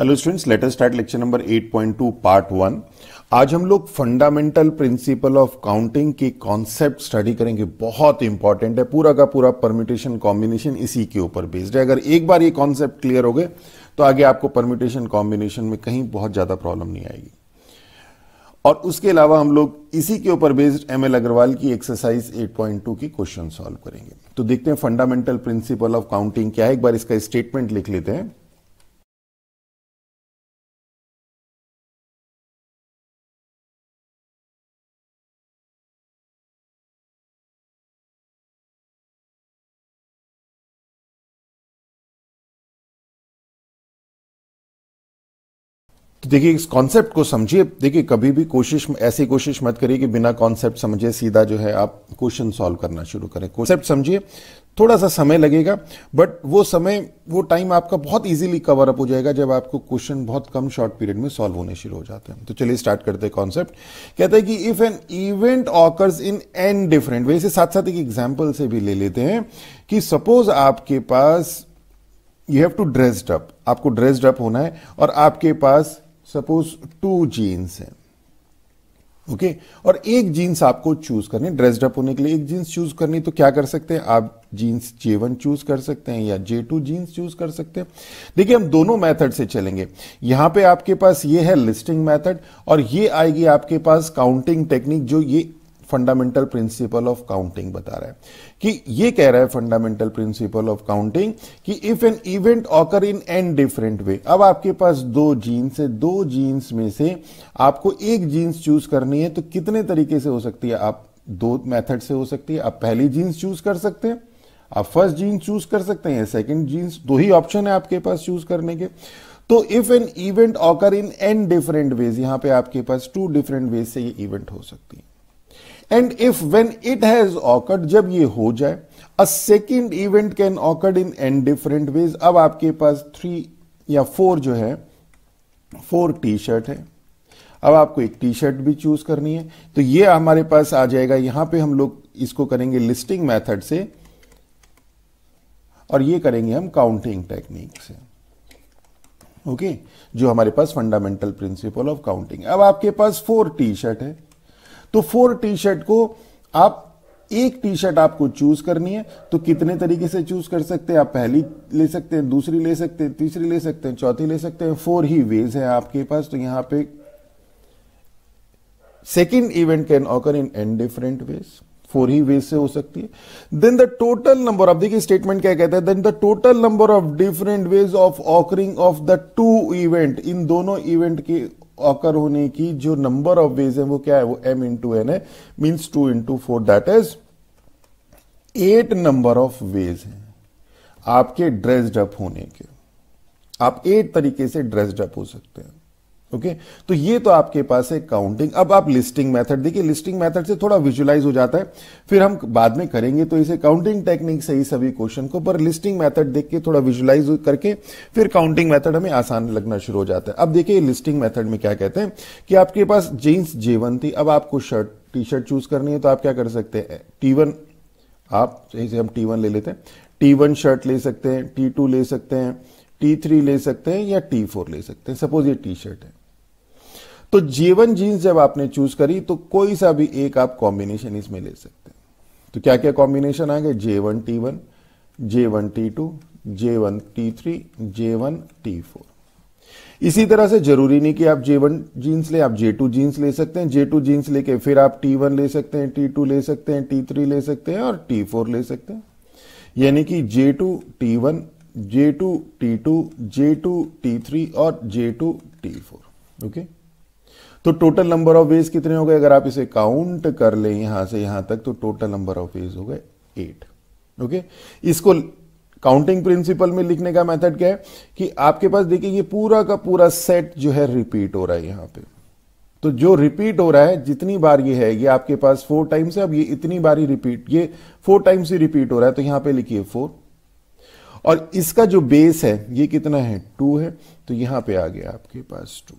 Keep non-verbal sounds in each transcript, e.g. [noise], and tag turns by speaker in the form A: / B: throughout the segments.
A: Hello students let's start lecture number 8.2 part one आज हम लोग फंडामेंटल प्रिंसिपल ऑफ काउंटिंग की कॉन्सेप्ट स्टडी करेंगे बहुत इंपॉर्टेंट है पूरा का पूरा परम्यूटेशन कॉम्बिनेशन इसी के ऊपर बेस्ड है अगर एक बार ये कॉन्सेप्ट क्लियर हो गए तो आगे आपको परम्यूटेशन कॉम्बिनेशन में कहीं बहुत ज्यादा प्रॉब्लम नहीं आएगी और उसके अलावा हम लोग इसी के ऊपर बेस्ड एम एल अग्रवाल की एक्सरसाइज 8.2 की क्वेश्चन सॉल्व करेंगे तो देखते हैं फंडामेंटल प्रिंसिपल ऑफ काउंटिंग क्या है एक बार इसका स्टेटमेंट लिख लेते हैं देखिए इस कॉन्सेप्ट को समझिए देखिए कभी भी कोशिश ऐसी कोशिश मत करिए कि बिना कॉन्सेप्ट समझे सीधा जो है आप क्वेश्चन सॉल्व करना शुरू करें कॉन्सेप्ट समझिए थोड़ा सा समय लगेगा बट वो समय वो टाइम आपका बहुत इजीली कवर अप हो जाएगा जब आपको क्वेश्चन बहुत कम शॉर्ट पीरियड में सॉल्व होने शुरू हो जाते हैं तो चलिए स्टार्ट करते हैं कॉन्सेप्ट कहते हैं कि if an event occurs in n different ways साथ साथ एक एग्जाम्पल से भी ले लेते हैं कि सपोज आपके पास you have two dressed up आपको ड्रेस्ड अप होना है और आपके पास सपोज टू जीन्स हैं ओके okay? और एक जीन्स आपको चूज करनी ड्रेस्ड अप होने के लिए एक जीन्स चूज करनी तो क्या कर सकते हैं आप जीन्स जे वन चूज कर सकते हैं या जे टू जीन्स चूज कर सकते हैं देखिए हम दोनों मेथड से चलेंगे यहां पे आपके पास ये है लिस्टिंग मेथड और ये आएगी आपके पास काउंटिंग टेक्निक जो ये फंडामेंटल प्रिंसिपल ऑफ काउंटिंग बता रहा है कि ये कह रहा है फंडामेंटल प्रिंसिपल ऑफ काउंटिंग कि if an event occur in n different way अब आपके पास दो जीन्स है दो जीन्स में से आपको एक जीन्स चूज करनी है तो कितने तरीके से हो सकती है आप दो मेथड से हो सकती है आप पहली जीन्स चूज कर सकते हैं आप फर्स्ट जीन्स चूज कर सकते हैं सेकेंड जीन्स दो ही ऑप्शन है आपके पास चूज करने के तो if an event occur in n different ways यहां पे आपके पास टू डिफरेंट वेज से ये इवेंट हो सकती है and if when it has occurred जब ये हो जाए a second event can occurred in n different ways अब आपके पास थ्री या फोर जो है फोर टी शर्ट है अब आपको एक टी शर्ट भी चूज करनी है तो ये हमारे पास आ जाएगा यहां पे हम लोग इसको करेंगे लिस्टिंग मेथड से और ये करेंगे हम काउंटिंग टेक्निक से ओके okay? जो हमारे पास फंडामेंटल प्रिंसिपल ऑफ काउंटिंग अब आपके पास फोर टी शर्ट है तो फोर टी शर्ट को आप एक टी शर्ट आपको चूज करनी है तो कितने तरीके से चूज कर सकते हैं आप पहली ले सकते हैं दूसरी ले सकते हैं तीसरी ले सकते हैं चौथी ले सकते हैं फोर ही वेज है आपके पास तो यहां पे second event can occur in n different ways four ही वेज से हो सकती है then the total number of देखिए स्टेटमेंट क्या कहता है then the total number of different ways of occurring of the two event इन दोनों इवेंट के ऑकर होने की जो नंबर ऑफ वेज है वो क्या है वो एम इंटू एन है means two into four that is eight number of ways है आपके ड्रेस्ड अप होने के आप एट तरीके से ड्रेस्ड अप हो सकते हैं ओके okay? तो ये तो आपके पास है काउंटिंग अब आप लिस्टिंग मेथड देखिए लिस्टिंग मेथड से थोड़ा विजुलाइज हो जाता है फिर हम बाद में करेंगे तो इसे काउंटिंग टेक्निक से ही सभी क्वेश्चन को पर लिस्टिंग मेथड देख के थोड़ा विजुलाइज करके फिर काउंटिंग मेथड हमें आसान लगना शुरू हो जाता है अब देखिए लिस्टिंग मेथड में क्या कहते हैं कि आपके पास जीन्स जेवन थी अब आपको शर्ट टी शर्ट चूज करनी है तो आप क्या कर सकते हैं टी वन आप जैसे हम टी वन ले लेते हैं टी वन शर्ट ले सकते हैं टी टू ले सकते हैं टी थ्री ले सकते हैं या टी फोर ले सकते हैं सपोज ये टी शर्ट है तो जीवन जींस जब आपने चूज करी तो कोई सा भी एक आप कॉम्बिनेशन इसमें ले सकते हैं तो क्या क्या कॉम्बिनेशन आ गए J one T one J one T two J one T three J one T four इसी तरह से जरूरी नहीं कि आप जे वन जींस ले आप जे टू जींस ले सकते हैं जे टू जींस लेके फिर आप टी वन ले सकते हैं टी टू ले सकते हैं टी थ्री ले सकते हैं और टी फोर ले सकते हैं यानी कि J two T one J two T two J two T three और J two T four okay तो टोटल नंबर ऑफ वेज कितने हो गए अगर आप इसे काउंट कर ले यहां से यहां तक तो टोटल नंबर ऑफ वेज हो गए एट ओके इसको काउंटिंग प्रिंसिपल में लिखने का मेथड क्या है कि आपके पास देखिए ये पूरा का पूरा सेट जो है रिपीट हो रहा है यहां पे तो जो रिपीट हो रहा है जितनी बार ये है ये आपके पास फोर टाइम्स है अब ये इतनी बार ही रिपीट ये फोर टाइम्स ही रिपीट हो रहा है तो यहां पे लिखिए फोर और इसका जो बेस है ये कितना है टू है तो यहां पे आ गया आपके पास टू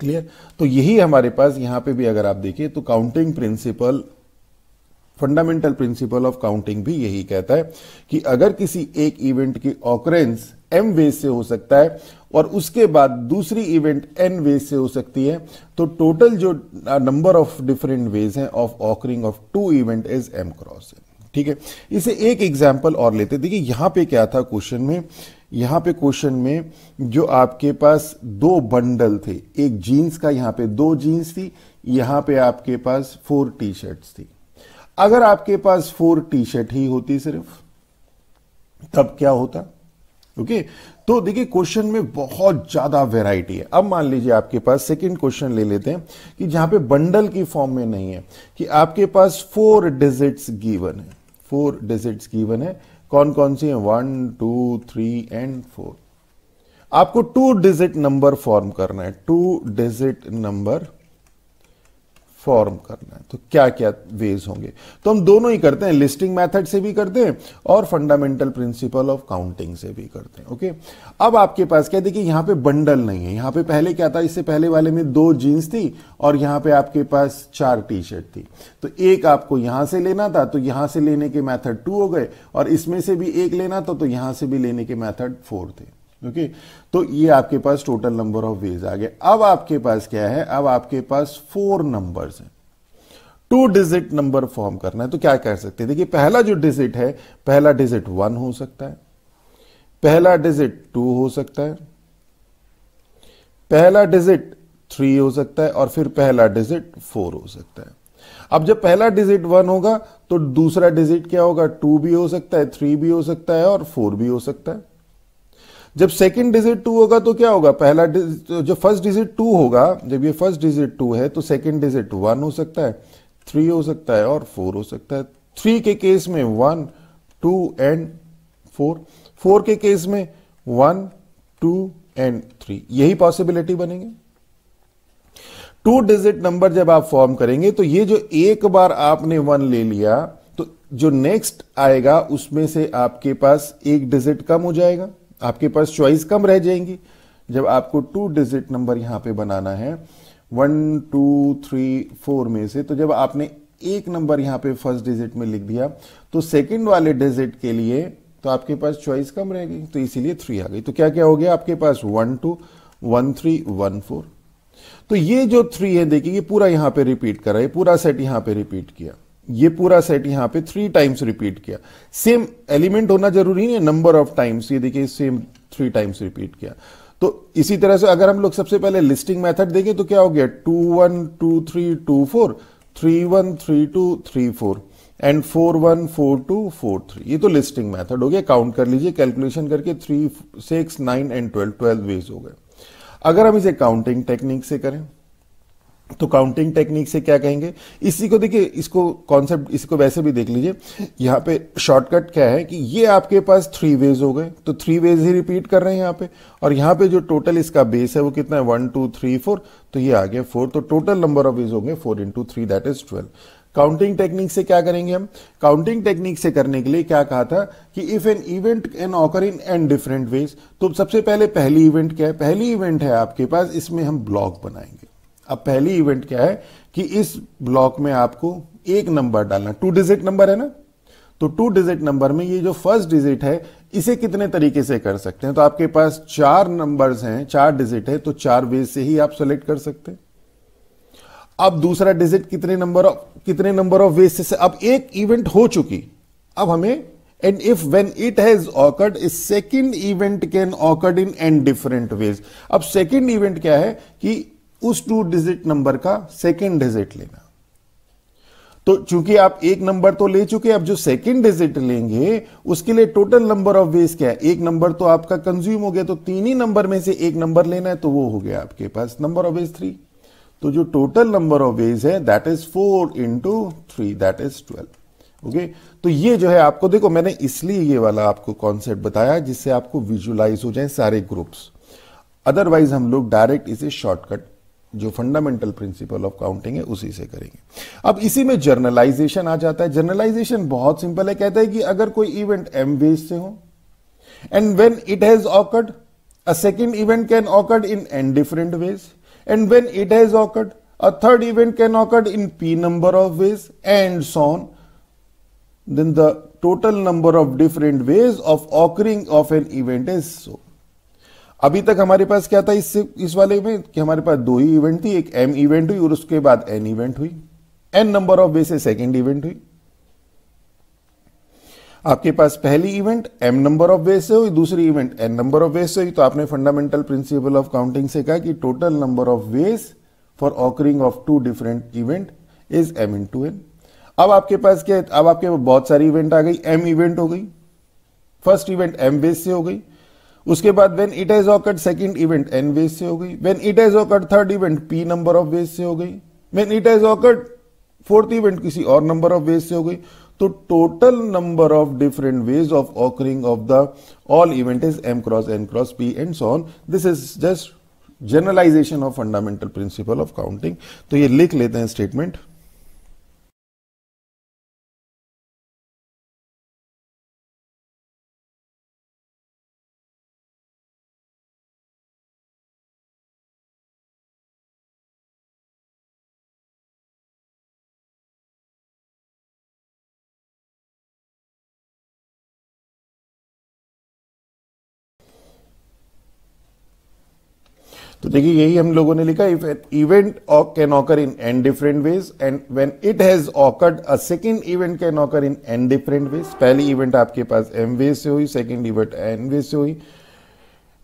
A: क्लियर तो यही हमारे पास यहां पे भी अगर आप देखिए तो counting principle fundamental principle of counting भी यही कहता है कि अगर किसी एक इवेंट की ऑक्रेंस एम वेज से हो सकता है और उसके बाद दूसरी इवेंट एन वे से हो सकती है तो टोटल जो नंबर ऑफ डिफरेंट वेज हैं of occurring of two event is m cross n ठीक है इसे एक एग्जाम्पल और लेते देखिए यहां पे क्या था क्वेश्चन में यहां पे क्वेश्चन में जो आपके पास दो बंडल थे एक जीन्स का यहां पे दो जीन्स थी यहां पे आपके पास फोर टी शर्ट्स थी अगर आपके पास फोर टी शर्ट ही होती सिर्फ तब क्या होता ओके तो देखिए क्वेश्चन में बहुत ज्यादा वैरायटी है अब मान लीजिए आपके पास सेकंड क्वेश्चन ले लेते हैं कि जहां पे बंडल की फॉर्म में नहीं है कि आपके पास फोर डिजिट्स गिवन है फोर डिजिट्स गिवन है कौन कौन सी है one two three and four आपको टू डिजिट नंबर फॉर्म करना है टू डिजिट नंबर फॉर्म करना है तो क्या क्या वेज होंगे तो हम दोनों ही करते हैं लिस्टिंग मेथड से भी करते हैं और फंडामेंटल प्रिंसिपल ऑफ काउंटिंग से भी करते हैं ओके अब आपके पास क्या देखिए यहां पे बंडल नहीं है यहां पे पहले क्या था इससे पहले वाले में दो जीन्स थी और यहां पे आपके पास चार टी शर्ट थी तो एक आपको यहां से लेना था तो यहां से लेने के मैथड टू हो गए और इसमें से भी एक लेना था तो यहां से भी लेने के मैथड फोर थे ओके तो ये आपके पास टोटल नंबर ऑफ वेज आ गए अब आपके पास क्या है अब आपके पास फोर नंबर्स हैं टू डिजिट नंबर फॉर्म करना है तो क्या कर सकते हैं देखिए पहला जो डिजिट है पहला डिजिट वन हो सकता है पहला डिजिट टू हो सकता है पहला डिजिट थ्री हो सकता है और फिर पहला डिजिट फोर हो सकता है अब जब पहला डिजिट वन होगा तो दूसरा डिजिट क्या होगा टू भी हो सकता है थ्री भी हो सकता है और फोर भी हो सकता है जब सेकंड डिजिट टू होगा तो क्या होगा पहला जो फर्स्ट डिजिट टू होगा जब ये फर्स्ट डिजिट टू है तो सेकंड डिजिट वन हो सकता है थ्री हो सकता है और फोर हो सकता है थ्री के केस में one two and four four के केस में वन टू एंड थ्री यही पॉसिबिलिटी बनेंगे टू डिजिट नंबर जब आप फॉर्म करेंगे तो ये जो एक बार आपने वन ले लिया तो जो नेक्स्ट आएगा उसमें से आपके पास एक डिजिट कम हो जाएगा आपके पास चॉइस कम रह जाएंगी जब आपको टू डिजिट नंबर यहां पे बनाना है वन टू थ्री फोर में से तो जब आपने एक नंबर यहां पे फर्स्ट डिजिट में लिख दिया तो सेकंड वाले डिजिट के लिए तो आपके पास चॉइस कम रह गई तो इसीलिए थ्री आ गई तो क्या क्या हो गया आपके पास one two one three one four तो ये जो थ्री है देखिए ये पूरा यहां पे रिपीट करा ये पूरा सेट यहां पे रिपीट किया ये पूरा सेट यहां पे थ्री टाइम्स रिपीट किया सेम एलिमेंट होना जरूरी नहीं है नंबर ऑफ टाइम्स ये देखिए सेम थ्री टाइम्स रिपीट किया तो इसी तरह से अगर हम लोग सबसे पहले लिस्टिंग मेथड देखें तो क्या हो गया two one two three two four three one three two three four and four one four two four three ये तो लिस्टिंग मेथड हो गया काउंट कर लीजिए कैलकुलेशन करके three six nine and twelve twelve ways हो गए अगर हम इसे काउंटिंग टेक्निक से करें तो काउंटिंग टेक्निक से क्या कहेंगे इसी को देखिए इसको कॉन्सेप्ट इसको वैसे भी देख लीजिए यहाँ पे शॉर्टकट क्या है कि ये आपके पास थ्री वेज हो गए तो थ्री वेज ही रिपीट कर रहे हैं यहाँ पे और यहाँ पे जो टोटल इसका बेस है वो कितना है वन टू थ्री फोर तो ये आ गया फोर तो टोटल नंबर ऑफ वेज होंगे four into three that is twelve counting technique से क्या करेंगे हम काउंटिंग टेक्निक से करने के लिए क्या कहा था कि if an event n occur in n different ways तो सबसे पहले पहली इवेंट क्या है पहली इवेंट है आपके पास इसमें हम ब्लॉक बनाएंगे अब पहली इवेंट क्या है कि इस ब्लॉक में आपको एक नंबर डालना टू डिजिट नंबर है ना तो टू डिजिट नंबर में ये जो फर्स्ट डिजिट है इसे कितने तरीके से कर सकते हैं तो आपके पास चार नंबर्स हैं चार डिजिट है तो चार वे से ही आप सेलेक्ट कर सकते हैं अब दूसरा डिजिट कितने नंबर ऑफ कितने नंबर ऑफ वेज से अब एक इवेंट हो चुकी अब हमें and if when it has occurred इस second event can occurred in n different ways अब सेकंड इवेंट क्या है कि उस टू डिजिट नंबर का सेकेंड डिजिट लेना तो चूंकि आप एक नंबर तो ले चुके अब जो सेकेंड डिजिट लेंगे उसके लिए टोटल नंबर ऑफ वेज क्या है एक नंबर तो आपका कंज्यूम हो गया तो तीन ही नंबर में से एक नंबर लेना है तो वो हो गया आपके पास नंबर ऑफ वेज थ्री तो जो टोटल नंबर ऑफ वेज है that is four into three that is twelve okay तो ये जो है आपको देखो मैंने इसलिए ये वाला आपको कॉन्सेप्ट बताया जिससे आपको विजुलाइज हो जाए सारे ग्रुप्स अदरवाइज हम लोग डायरेक्ट इसे शॉर्टकट जो फंडामेंटल प्रिंसिपल ऑफ काउंटिंग है उसी से करेंगे अब इसी में जर्नलाइजेशन आ जाता है जर्नलाइजेशन बहुत सिंपल है कहता है कि अगर कोई इवेंट एम वेज से हो and when it has occurred a second event can occurred in n different ways and when it has occurred a third event can occurred in p number of ways and so then the total number of different ways of occurring of n event is is अभी तक हमारे पास क्या था इससे इस वाले में कि हमारे पास दो ही इवेंट थी एक एम इवेंट हुई और उसके बाद एन इवेंट हुई n number of ways second event हुई आपके पास पहली event m number of way से हुई दूसरी event n number of way से हुई तो आपने फंडामेंटल प्रिंसिपल ऑफ काउंटिंग से कहा कि total number of ways for occurring of two different event is m into n अब आपके पास क्या है अब आपके पास बहुत सारी इवेंट आ गई एम इवेंट हो गई फर्स्ट इवेंट एम बेस से हो गई उसके बाद when it has occurred second event n ways से हो गई when it has occurred third event p number of ways से हो गई when it has occurred fourth event किसी और नंबर ऑफ वेज से हो गई तो total number of different ways of occurring of the all event is m cross n cross p and so on this is just generalization of fundamental principle of counting तो ये लिख लेते हैं statement तो देखिए यही हम लोगों ने लिखा if an event can occur in n different ways and when it has occurred a second event can occur in n different ways पहली इवेंट आपके पास एम वे से हुई सेकेंड इवेंट एन वे से हुई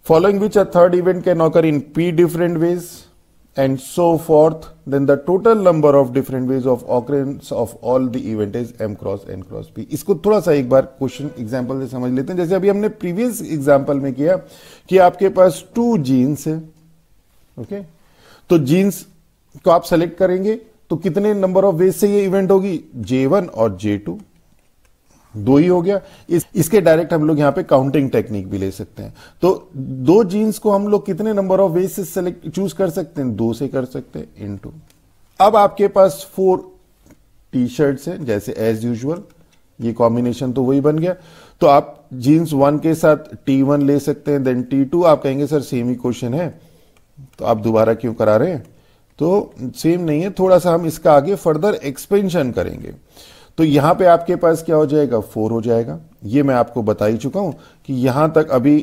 A: following which a third event can occur in p different ways and so forth then the total number of different ways of occur of all the event is m cross n cross p इसको थोड़ा सा एक बार question example से समझ लेते हैं जैसे अभी हमने प्रीवियस एग्जाम्पल में किया कि आपके पास टू जीन्स है ओके तो जीन्स को आप सेलेक्ट करेंगे तो कितने नंबर ऑफ वेज से ये इवेंट होगी जे वन और जे टू दो ही हो गया इस, इसके डायरेक्ट हम लोग यहाँ पे काउंटिंग टेक्निक भी ले सकते हैं तो दो जीन्स को हम लोग कितने नंबर ऑफ वेज से सेलेक्ट चूज कर सकते हैं दो से कर सकते हैं इन टू अब आपके पास फोर टी शर्ट है जैसे एज यूजल ये कॉम्बिनेशन तो वही बन गया तो आप जीन्स वन के साथ टी वन ले सकते हैं देन टी टू आप कहेंगे सर सेम ही क्वेश्चन है तो आप दोबारा क्यों करा रहे हैं तो सेम नहीं है थोड़ा सा हम इसका आगे फर्दर एक्सपेंशन करेंगे तो यहां पे आपके पास क्या हो जाएगा फोर हो जाएगा ये मैं आपको बता ही चुका हूं कि यहां तक अभी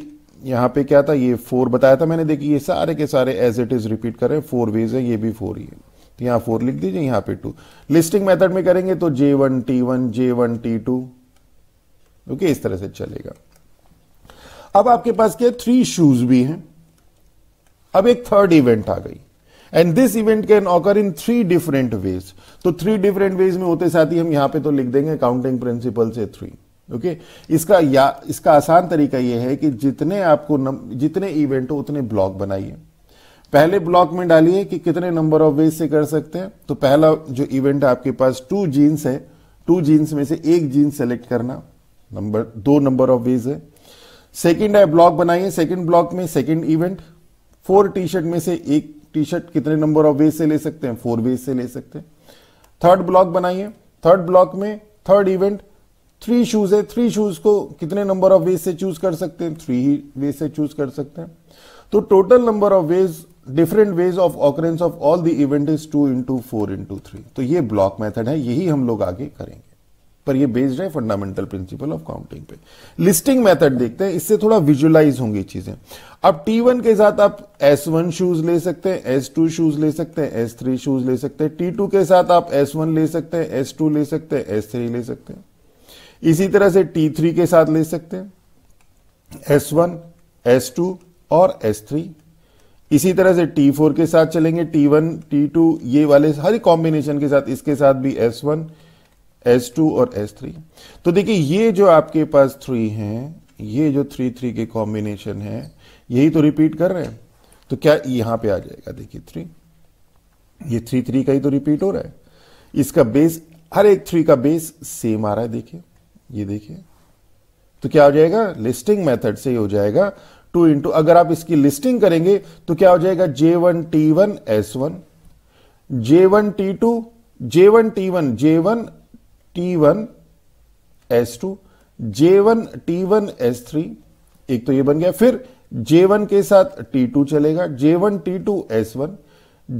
A: यहां पे क्या था ये फोर बताया था मैंने देखिए ये सारे के सारे एज इट इज रिपीट कर रहे हैं फोर वेज है ये भी फोर ही है तो यहां फोर लिख दीजिए यहां पे टू लिस्टिंग मेथड में करेंगे तो J one T one J one T two okay इस तरह से चलेगा अब आपके पास क्या थ्री शूज भी हैं अब एक थर्ड इवेंट आ गई and this event can occur in three different ways तो थ्री डिफरेंट वेज में होते साथ ही हम यहां पे तो लिख देंगे काउंटिंग प्रिंसिपल से थ्री ओके इसका या इसका आसान तरीका यह है कि जितने आपको नम, जितने इवेंट हो उतने ब्लॉक बनाइए पहले ब्लॉक में डालिए कि कितने नंबर ऑफ वेज से कर सकते हैं तो पहला जो इवेंट आपके पास टू जीन्स है टू जीन्स में से एक जीन सेलेक्ट करना नंबर दो नंबर ऑफ वेज है सेकेंड है ब्लॉक बनाइए सेकेंड ब्लॉक में second event four T shirt में से एक टी शर्ट कितने नंबर ऑफ वेज से ले सकते हैं फोर वेज से ले सकते हैं थर्ड ब्लॉक बनाइए थर्ड ब्लॉक में थर्ड इवेंट थ्री शूज है थ्री शूज को कितने नंबर ऑफ वेज से चूज कर सकते हैं थ्री ही वेज से चूज कर सकते हैं तो total number of ways different ways of occurrence of all the event is two into four into three तो ये ब्लॉक मेथड है यही हम लोग आगे करेंगे पर ये बेस्ड है फंडामेंटल प्रिंसिपल ऑफ काउंटिंग पे लिस्टिंग मेथड देखते हैं इससे थोड़ा विजुलाइज होंगी चीजें अब T1 के साथ आप S1 शूज ले सकते हैं S2 शूज ले सकते हैं S3 शूज ले सकते हैं T2 के साथ आप S1 ले सकते हैं S2 ले सकते हैं S3 ले सकते हैं इसी तरह से T3 के साथ ले सकते हैं S1, S2 और S3 इसी तरह से T4 के साथ चलेंगे T1, T2 ये वाले हर कॉम्बिनेशन के साथ इसके साथ भी S1, एस टू और एस थ्री तो देखिए ये जो आपके पास थ्री हैं ये जो थ्री थ्री के कॉम्बिनेशन है यही तो रिपीट कर रहे हैं तो क्या यहां पे आ जाएगा देखिए थ्री ये थ्री थ्री का ही तो रिपीट हो रहा है इसका बेस हर एक थ्री का बेस सेम आ रहा है देखिए ये देखिए तो क्या हो जाएगा लिस्टिंग मेथड से ही हो जाएगा टू इंटू अगर आप इसकी लिस्टिंग करेंगे तो क्या हो जाएगा J one T one S one J one T two J one T one J one T one S two J one T one S three एक तो ये बन गया फिर जे वन के साथ टी टू चलेगा J one T two S one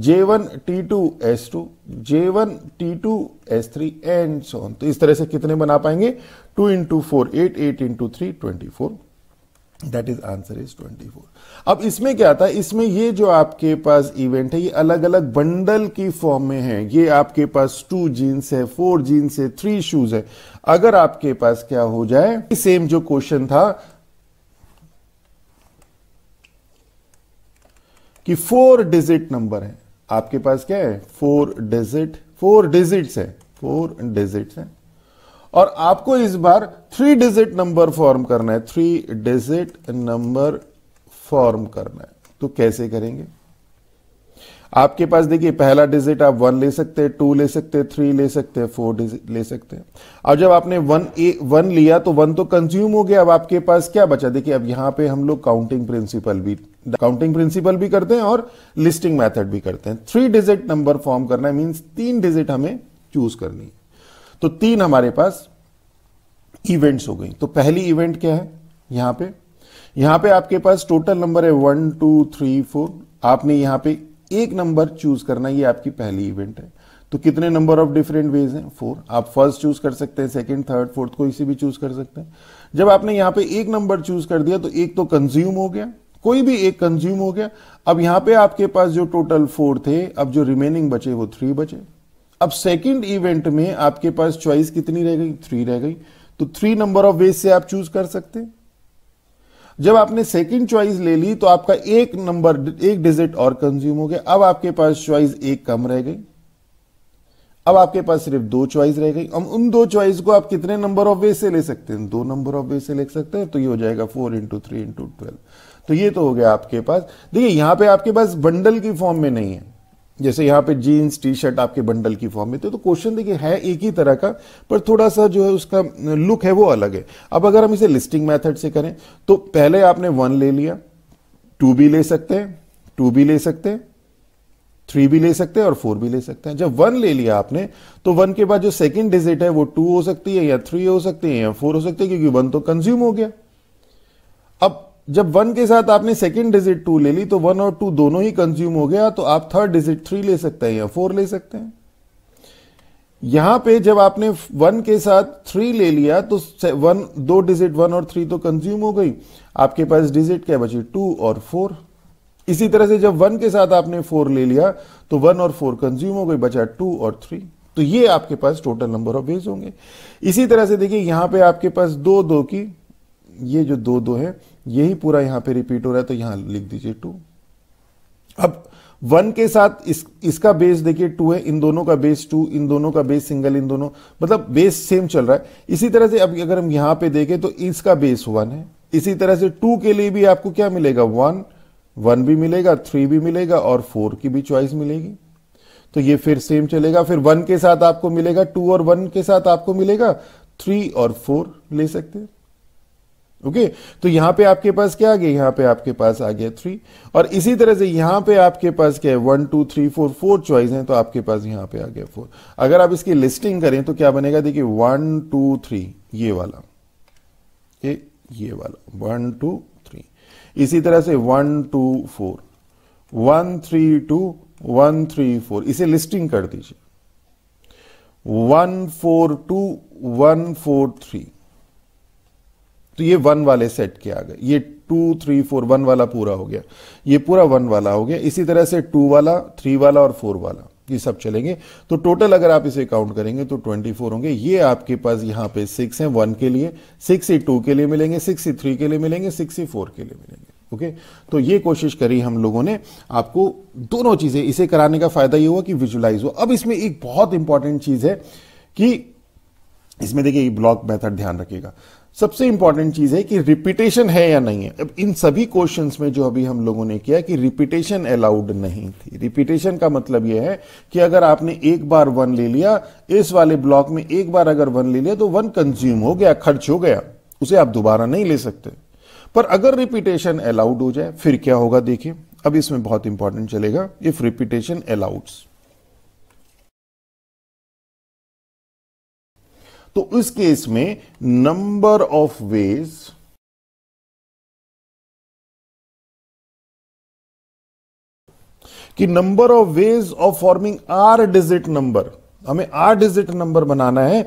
A: J one T two S two J one T two S three and so on तो इस तरह से कितने बना पाएंगे two into four eight eight into three twenty four that is answer is twenty four अब इसमें क्या आता है इसमें ये जो आपके पास इवेंट है ये अलग अलग बंडल की फॉर्म में है ये आपके पास टू जीन्स है फोर जीन्स है थ्री शूज है अगर आपके पास क्या हो जाए सेम जो क्वेश्चन था कि फोर डिजिट नंबर है आपके पास क्या है फोर डिजिट फोर डिजिट्स है फोर डिजिट्स है और आपको इस बार थ्री डिजिट नंबर फॉर्म करना है थ्री डिजिट नंबर फॉर्म करना है तो कैसे करेंगे आपके पास देखिए पहला डिजिट आप वन ले सकते हैं टू ले सकते हैं थ्री ले सकते हैं फोर डिजिट ले सकते हैं और जब आपने वन ए वन लिया तो वन तो कंज्यूम हो गया अब आपके पास क्या बचा देखिए अब यहां पे हम लोग काउंटिंग प्रिंसिपल भी काउंटिंग प्रिंसिपल भी करते हैं और लिस्टिंग मैथड भी करते हैं थ्री डिजिट नंबर फॉर्म करना है मीन्स तीन डिजिट हमें चूज करनी है तो तीन हमारे पास इवेंट्स हो गई तो पहली इवेंट क्या है यहां पर यहां पे आपके पास टोटल नंबर है वन टू थ्री फोर आपने यहां पे एक नंबर चूज करना ये आपकी पहली इवेंट है तो कितने नंबर ऑफ डिफरेंट वेज हैं फोर आप फर्स्ट चूज कर सकते हैं सेकंड थर्ड फोर्थ कोई से भी चूज कर सकते हैं जब आपने यहां पे एक नंबर चूज कर दिया तो एक तो कंज्यूम हो गया कोई भी एक कंज्यूम हो गया अब यहां पे आपके पास जो टोटल फोर थे अब जो रिमेनिंग बचे वो थ्री बचे अब सेकेंड इवेंट में आपके पास चॉइस कितनी रह गई थ्री रह गई तो थ्री नंबर ऑफ वेज से आप चूज कर सकते हैं जब आपने सेकंड चॉइस ले ली तो आपका एक नंबर एक डिजिट और कंज्यूम हो गया अब आपके पास चॉइस एक कम रह गई अब आपके पास सिर्फ दो चॉइस रह गई अब उन दो चॉइस को आप कितने नंबर ऑफ वे से ले सकते हैं दो नंबर ऑफ वे से ले सकते हैं तो ये हो जाएगा four into three into twelve तो ये तो हो गया आपके पास देखिए यहां पे आपके पास बंडल की फॉर्म में नहीं है जैसे यहाँ पे जीन्स टी शर्ट आपके बंडल की फॉर्म में थे तो क्वेश्चन देखिए है एक ही तरह का पर थोड़ा सा जो है उसका लुक है वो अलग है अब अगर हम इसे लिस्टिंग मेथड से करें तो पहले आपने वन ले लिया टू भी ले सकते हैं टू भी ले सकते हैं थ्री भी ले सकते हैं और फोर भी ले सकते हैं जब वन ले लिया आपने तो वन के बाद जो सेकंड डिजिट है वो टू हो सकती है या थ्री हो सकती है या फोर हो सकती है क्योंकि वन तो कंज्यूम हो गया अब जब वन के साथ आपने सेकेंड डिजिट टू ले ली तो वन और टू दोनों ही कंज्यूम हो गया तो आप थर्ड डिजिट थ्री ले सकते हैं या फोर ले सकते हैं यहां पे जब आपने वन के साथ थ्री ले लिया तो वन दो डिजिट वन और थ्री तो कंज्यूम हो गई आपके पास डिजिट क्या बची टू और फोर इसी तरह से जब वन के साथ आपने फोर ले लिया तो वन और फोर कंज्यूम हो गई बचा टू और थ्री तो ये आपके पास टोटल नंबर ऑफ वेज होंगे इसी तरह से देखिए यहां पे आपके पास दो दो की ये जो दो दो है यही पूरा यहां पे रिपीट हो रहा है तो यहां लिख दीजिए टू अब वन के साथ इस इसका बेस देखिए टू है इन दोनों का बेस टू इन दोनों का बेस सिंगल इन दोनों मतलब बेस सेम चल रहा है इसी तरह से अब अगर हम यहां पे देखें तो इसका बेस वन है इसी तरह से टू के लिए भी आपको क्या मिलेगा वन वन भी मिलेगा थ्री भी मिलेगा और फोर की भी चॉइस मिलेगी तो ये फिर सेम चलेगा फिर वन के साथ आपको मिलेगा टू और वन के साथ आपको मिलेगा थ्री और फोर ले सकते हैं ओके okay? तो यहां पे आपके पास क्या आ गया यहां पे आपके पास आ गया थ्री और इसी तरह से यहां पे आपके पास क्या है one two three four four choice है तो आपके पास यहां पे आ गया फोर अगर आप इसकी लिस्टिंग करें तो क्या बनेगा देखिए वन टू थ्री ये वाला ये ये वाला वन टू थ्री इसी तरह से one two four one three two one three four इसे लिस्टिंग कर दीजिए one four two one four three तो ये वन वाले सेट के आ गए ये टू थ्री फोर वन वाला पूरा हो गया ये पूरा वन वाला हो गया इसी तरह से टू वाला थ्री वाला और फोर वाला ये सब चलेंगे तो टोटल अगर आप इसे काउंट करेंगे तो 24 होंगे ये आपके पास यहां पे सिक्स है वन के लिए सिक्स ही टू के लिए मिलेंगे सिक्स ही थ्री के लिए मिलेंगे सिक्स ही फोर के लिए मिलेंगे ओके तो ये कोशिश करी हम लोगों ने आपको दोनों चीजें इसे कराने का फायदा ये हुआ कि विजुलाइज हो अब इसमें एक बहुत इंपॉर्टेंट चीज है कि इसमें देखिए ब्लॉक मेथड ध्यान रखिएगा सबसे इंपॉर्टेंट चीज है कि रिपीटेशन है या नहीं है अब इन सभी क्वेश्चन में जो अभी हम लोगों ने किया कि रिपीटेशन अलाउड नहीं थी रिपीटेशन का मतलब यह है कि अगर आपने एक बार वन ले लिया इस वाले ब्लॉक में एक बार अगर वन ले लिया तो वन कंज्यूम हो गया खर्च हो गया उसे आप दोबारा नहीं ले सकते पर अगर रिपीटेशन अलाउड हो जाए फिर क्या होगा देखिए अब इसमें बहुत इंपॉर्टेंट चलेगा इफ रिपीटेशन अलाउड्स तो इस केस में नंबर ऑफ वेज कि number of ways of forming r digit number हमें आर डिजिट नंबर बनाना है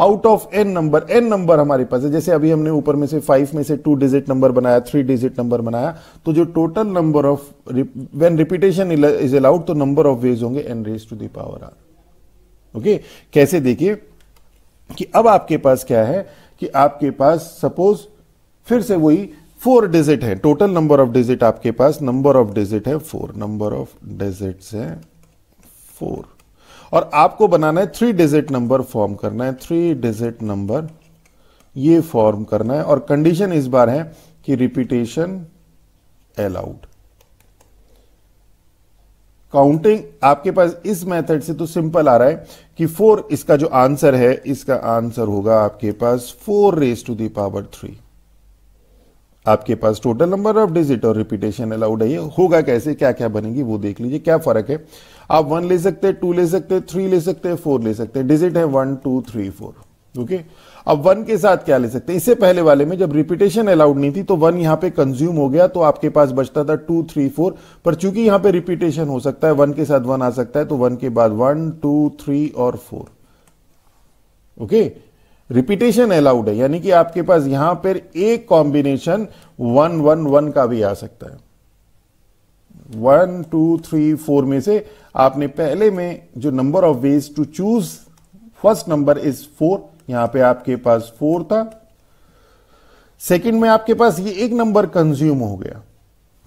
A: out of n number n number हमारे पास है जैसे अभी हमने ऊपर में से फाइव में से टू डिजिट नंबर बनाया थ्री डिजिट नंबर बनाया तो जो total number of when repetition is allowed तो नंबर ऑफ वेज होंगे n raise to the power r okay कैसे देखिए कि अब आपके पास क्या है कि आपके पास सपोज फिर से वही फोर डिजिट है टोटल नंबर ऑफ डिजिट आपके पास नंबर ऑफ डिजिट है फोर नंबर ऑफ डिजिट है फोर और आपको बनाना है थ्री डिजिट नंबर फॉर्म करना है थ्री डिजिट नंबर ये फॉर्म करना है और कंडीशन इस बार है कि रिपीटेशन अलाउड काउंटिंग आपके पास इस मेथड से तो सिंपल आ रहा है कि फोर इसका जो आंसर है इसका आंसर होगा आपके पास four raise to the power three आपके पास टोटल नंबर ऑफ डिजिट और रिपीटेशन अलाउड है होगा कैसे क्या क्या बनेगी वो देख लीजिए क्या फर्क है आप वन ले सकते हैं टू ले सकते हैं थ्री ले सकते हैं फोर ले सकते हैं डिजिट है one two three four okay अब वन के साथ क्या ले सकते हैं इससे पहले वाले में जब रिपीटेशन अलाउड नहीं थी तो वन यहां पे कंज्यूम हो गया तो आपके पास बचता था टू थ्री फोर पर चूंकि यहां पे रिपीटेशन हो सकता है वन के साथ वन आ सकता है तो वन के बाद वन टू थ्री और फोर ओके रिपीटेशन अलाउड है यानी कि आपके पास यहां पर एक कॉम्बिनेशन वन वन वन का भी आ सकता है वन टू थ्री फोर में से आपने पहले में जो number of ways to choose first number is four यहां पे आपके पास फोर था सेकंड में आपके पास ये एक नंबर कंज्यूम हो गया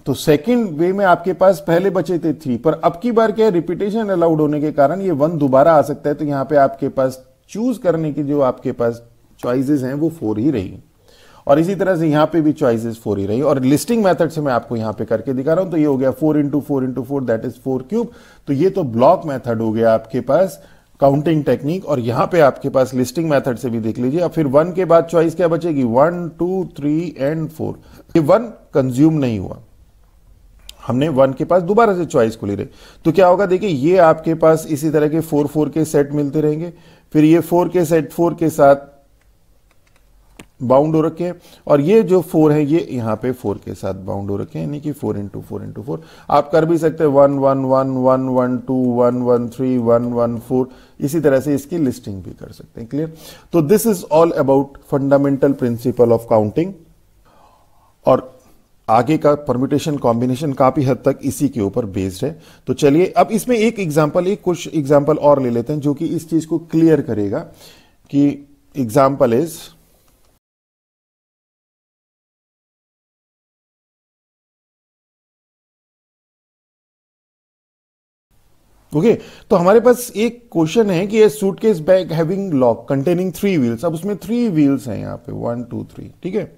A: तो सेकंड वे में आपके पास पहले बचे थे थ्री पर अब की बार क्या रिपीटेशन अलाउड होने के कारण ये वन दोबारा आ सकता है तो यहां पे आपके पास चूज करने की जो आपके पास चॉइसेस हैं वो फोर ही रही और इसी तरह से यहां पे भी चॉइसेस फोर ही रही और लिस्टिंग मेथड से मैं आपको यहां पे करके दिखा रहा हूं तो ये हो गया four into four into four that is four cube तो ये तो ब्लॉक मेथड हो गया आपके पास काउंटिंग टेक्निक और यहां पे आपके पास लिस्टिंग मेथड से भी देख लीजिए अब फिर वन के बाद चॉइस क्या बचेगी one two three and four ये वन कंज्यूम नहीं हुआ हमने वन के पास दोबारा से चॉइस खुली रही तो क्या होगा देखिए ये आपके पास इसी तरह के फोर फोर के सेट मिलते रहेंगे फिर ये फोर के सेट फोर के साथ बाउंड हो रखे हैं और ये जो फोर है ये यहाँ पे फोर के साथ बाउंड हो रखे हैं यानी कि four into four into four आप कर भी सकते हैं one one one one one two one one three one one four इसी तरह से इसकी लिस्टिंग भी कर सकते हैं क्लियर तो this is all about fundamental principle of counting और आगे का परम्यूटेशन कॉम्बिनेशन काफी हद तक इसी के ऊपर बेस्ड है तो चलिए अब इसमें एक एग्जाम्पल एक कुछ एग्जाम्पल और ले लेते हैं जो कि इस चीज को क्लियर करेगा कि एग्जाम्पल इज ओके okay, तो हमारे पास एक क्वेश्चन है कि ये suitcase bag having lock containing three wheels अब उसमें थ्री व्हील्स हैं यहाँ पे वन टू थ्री ठीक है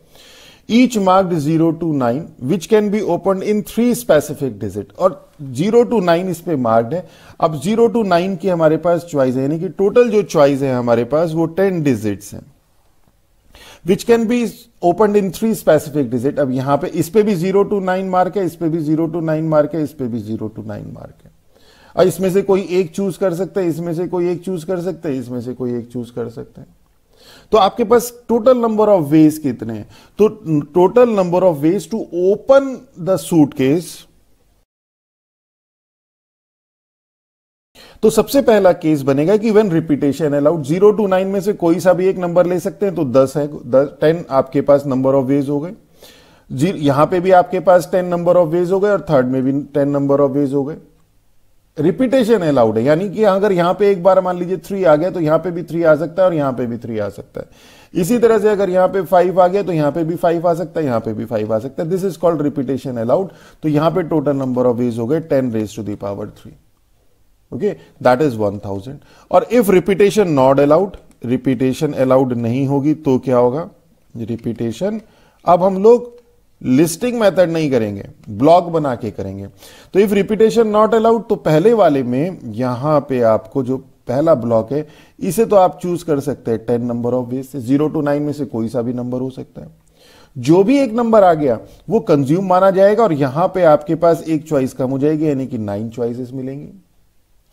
A: each marked zero to nine which can be open in three specific digit और जीरो टू नाइन इस पे मार्क्ड है अब जीरो टू नाइन की हमारे पास च्वाइस है यानी कि टोटल जो च्वाइस है हमारे पास वो टेन डिजिट है which can be open in three specific digit अब यहां पे इस पे भी जीरो टू नाइन मार्क है इस पे भी जीरो टू नाइन मार्क है इस पे भी जीरो टू नाइन मार्क इसमें से कोई एक चूज कर सकते हैं इसमें से कोई एक चूज कर सकते हैं इसमें से कोई एक चूज कर सकते हैं तो आपके पास टोटल नंबर ऑफ वेज कितने हैं तो total number of ways to open the suitcase तो सबसे पहला केस बनेगा कि when repetition allowed zero to nine में से कोई सा भी एक नंबर ले सकते हैं तो दस है दस टेन आपके पास नंबर ऑफ वेज हो गए यहां पे भी आपके पास टेन नंबर ऑफ वेज हो गए और थर्ड में भी टेन नंबर ऑफ वेज हो गए रिपीटेशन अलाउड है यानी कि अगर यहां पे एक बार मान लीजिए थ्री आ गया तो यहां पे भी थ्री आ सकता है और यहां पे भी थ्री आ सकता है इसी तरह से अगर यहां पे फाइव आ गया तो यहां पे भी फाइव आ सकता है यहां पे भी फाइव आ सकता है this is called repetition allowed तो यहां पे टोटल नंबर ऑफ वेज हो गए ten raise to the power three okay that is one thousand और if repetition not allowed repetition allowed नहीं होगी तो क्या होगा रिपीटेशन अब हम लोग लिस्टिंग मेथड नहीं करेंगे ब्लॉक बना के करेंगे तो इफ रिपीटेशन नॉट अलाउड तो पहले वाले में यहां पे आपको जो पहला ब्लॉक है इसे तो आप चूज कर सकते हैं ten number of ways zero to nine में से कोई सा भी नंबर हो सकता है जो भी एक नंबर आ गया वो कंज्यूम माना जाएगा और यहां पे आपके पास एक चॉइस कम हो जाएगी यानी कि नाइन चॉइसेस मिलेंगी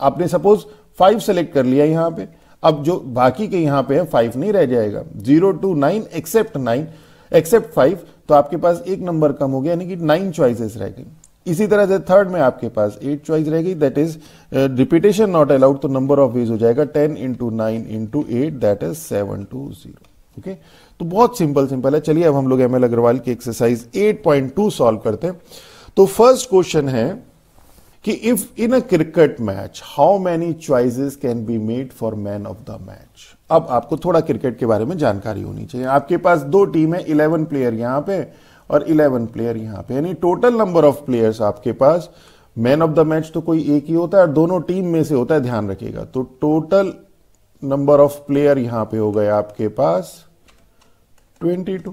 A: आपने सपोज फाइव सेलेक्ट कर लिया यहां पे अब जो बाकी के यहां पे है फाइव नहीं रह जाएगा zero to nine except nine except five तो आपके पास एक नंबर कम हो गया यानी कि नाइन चॉइसेस रह गई इसी तरह से थर्ड में आपके पास एट चॉइस रह गई that is repetition not allowed तो नंबर ऑफ वेज हो जाएगा ten into nine into eight that is seven two zero okay तो बहुत सिंपल सिंपल है चलिए अब हम लोग एम एल अग्रवाल की एक्सरसाइज 8.2 सॉल्व करते हैं तो फर्स्ट क्वेश्चन है कि if in a cricket match how many choices can be made for man of the match अब आपको थोड़ा क्रिकेट के बारे में जानकारी होनी चाहिए आपके पास दो टीम है इलेवन प्लेयर यहाँ पे और इलेवन प्लेयर यहाँ पे यानी टोटल नंबर ऑफ प्लेयर्स आपके पास मैन ऑफ द मैच तो कोई एक ही होता है और दोनों टीम में से होता है ध्यान रखिएगा तो टोटल नंबर ऑफ प्लेयर यहां पे हो गए आपके पास 22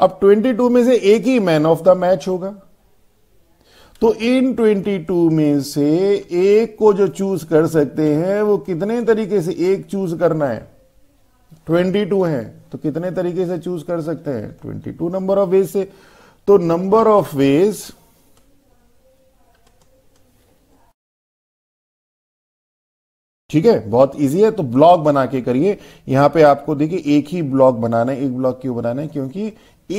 A: अब 22 में से एक ही मैन ऑफ द मैच होगा तो इन 22 में से एक को जो चूज कर सकते हैं वो कितने तरीके से एक चूज करना है ट्वेंटी टू है तो कितने तरीके से चूज कर सकते हैं twenty two number of ways से तो नंबर ऑफ वेज ठीक है बहुत इजी है तो ब्लॉग बना के करिए यहां पे आपको देखिए एक ही ब्लॉग बनाना है एक ब्लॉग क्यों बनाना है क्योंकि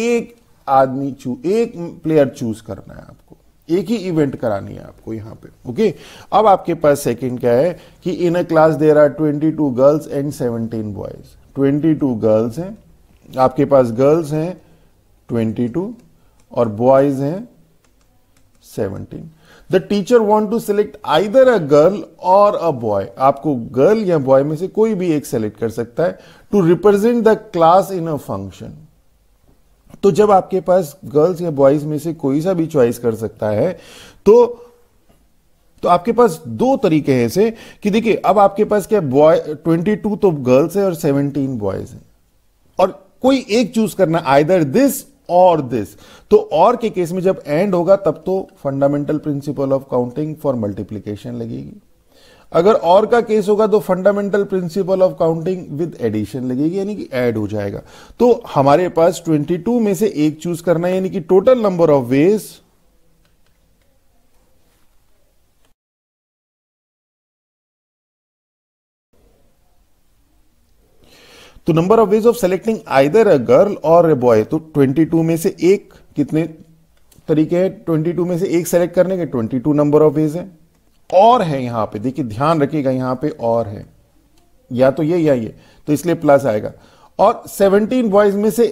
A: एक आदमी चू एक प्लेयर चूज करना है आपको एक ही इवेंट करानी है आपको यहाँ पे ओके अब आपके पास सेकंड क्या है कि in a class there are twenty two girls and seventeen boys twenty two girls हैं आपके पास गर्ल्स हैं ट्वेंटी टू और बॉयज हैं seventeen the teacher want to select either a girl और अ बॉय आपको गर्ल या बॉय में से कोई भी एक सेलेक्ट कर सकता है to represent the class in a function तो जब आपके पास गर्ल्स या बॉयज में से कोई सा भी चॉइस कर सकता है तो तो आपके पास दो तरीके हैं से कि देखिए अब आपके पास क्या बॉय ट्वेंटी टू तो गर्ल्स है और सेवनटीन बॉयज हैं और कोई एक चूज करना आइदर दिस और दिस तो और के केस में जब एंड होगा तब तो fundamental principle of counting for multiplication लगेगी अगर और का केस होगा तो fundamental principle of counting with addition लगेगी यानी कि ऐड हो जाएगा तो हमारे पास 22 में से एक चूज करना है यानी कि टोटल नंबर ऑफ वेज तो number of ways of selecting either a girl और अ बॉय तो 22 में से एक कितने तरीके हैं 22 में से एक सेलेक्ट करने के 22 नंबर ऑफ वेज है और है यहां पे देखिए ध्यान रखिएगा यहां पे और है या तो ये या ये तो इसलिए प्लस आएगा और 17 बॉयज में से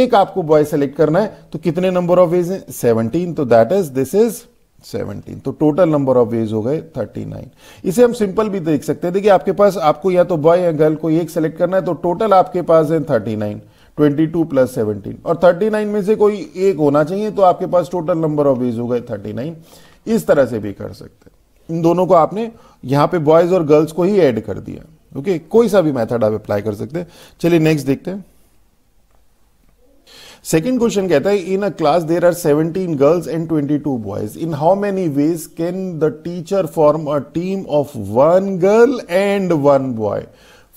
A: एक आपको बॉय सेलेक्ट करना है तो कितने नंबर ऑफ वेज है 17 तो दैट इज दिस इज 17 तो टोटल नंबर ऑफ वेज हो गए 39 इसे हम सिंपल भी देख सकते हैं देखिए आपके पास आपको या तो बॉय या गर्ल को एक सेलेक्ट करना है तो टोटल आपके पास है थर्टी नाइन प्लस सेवनटीन और थर्टी में से कोई एक होना चाहिए तो आपके पास टोटल नंबर ऑफ वेज हो गए थर्टी इस तरह से भी कर सकते हैं इन दोनों को आपने यहां पे बॉयज और गर्ल्स को ही ऐड कर दिया ओके okay? कोई सा भी मेथड आप अप्लाई कर सकते हैं चलिए नेक्स्ट देखते हैं सेकेंड क्वेश्चन कहता है in a class there are 17 girls and 22 boys in how many ways can the teacher form a team of one girl and one boy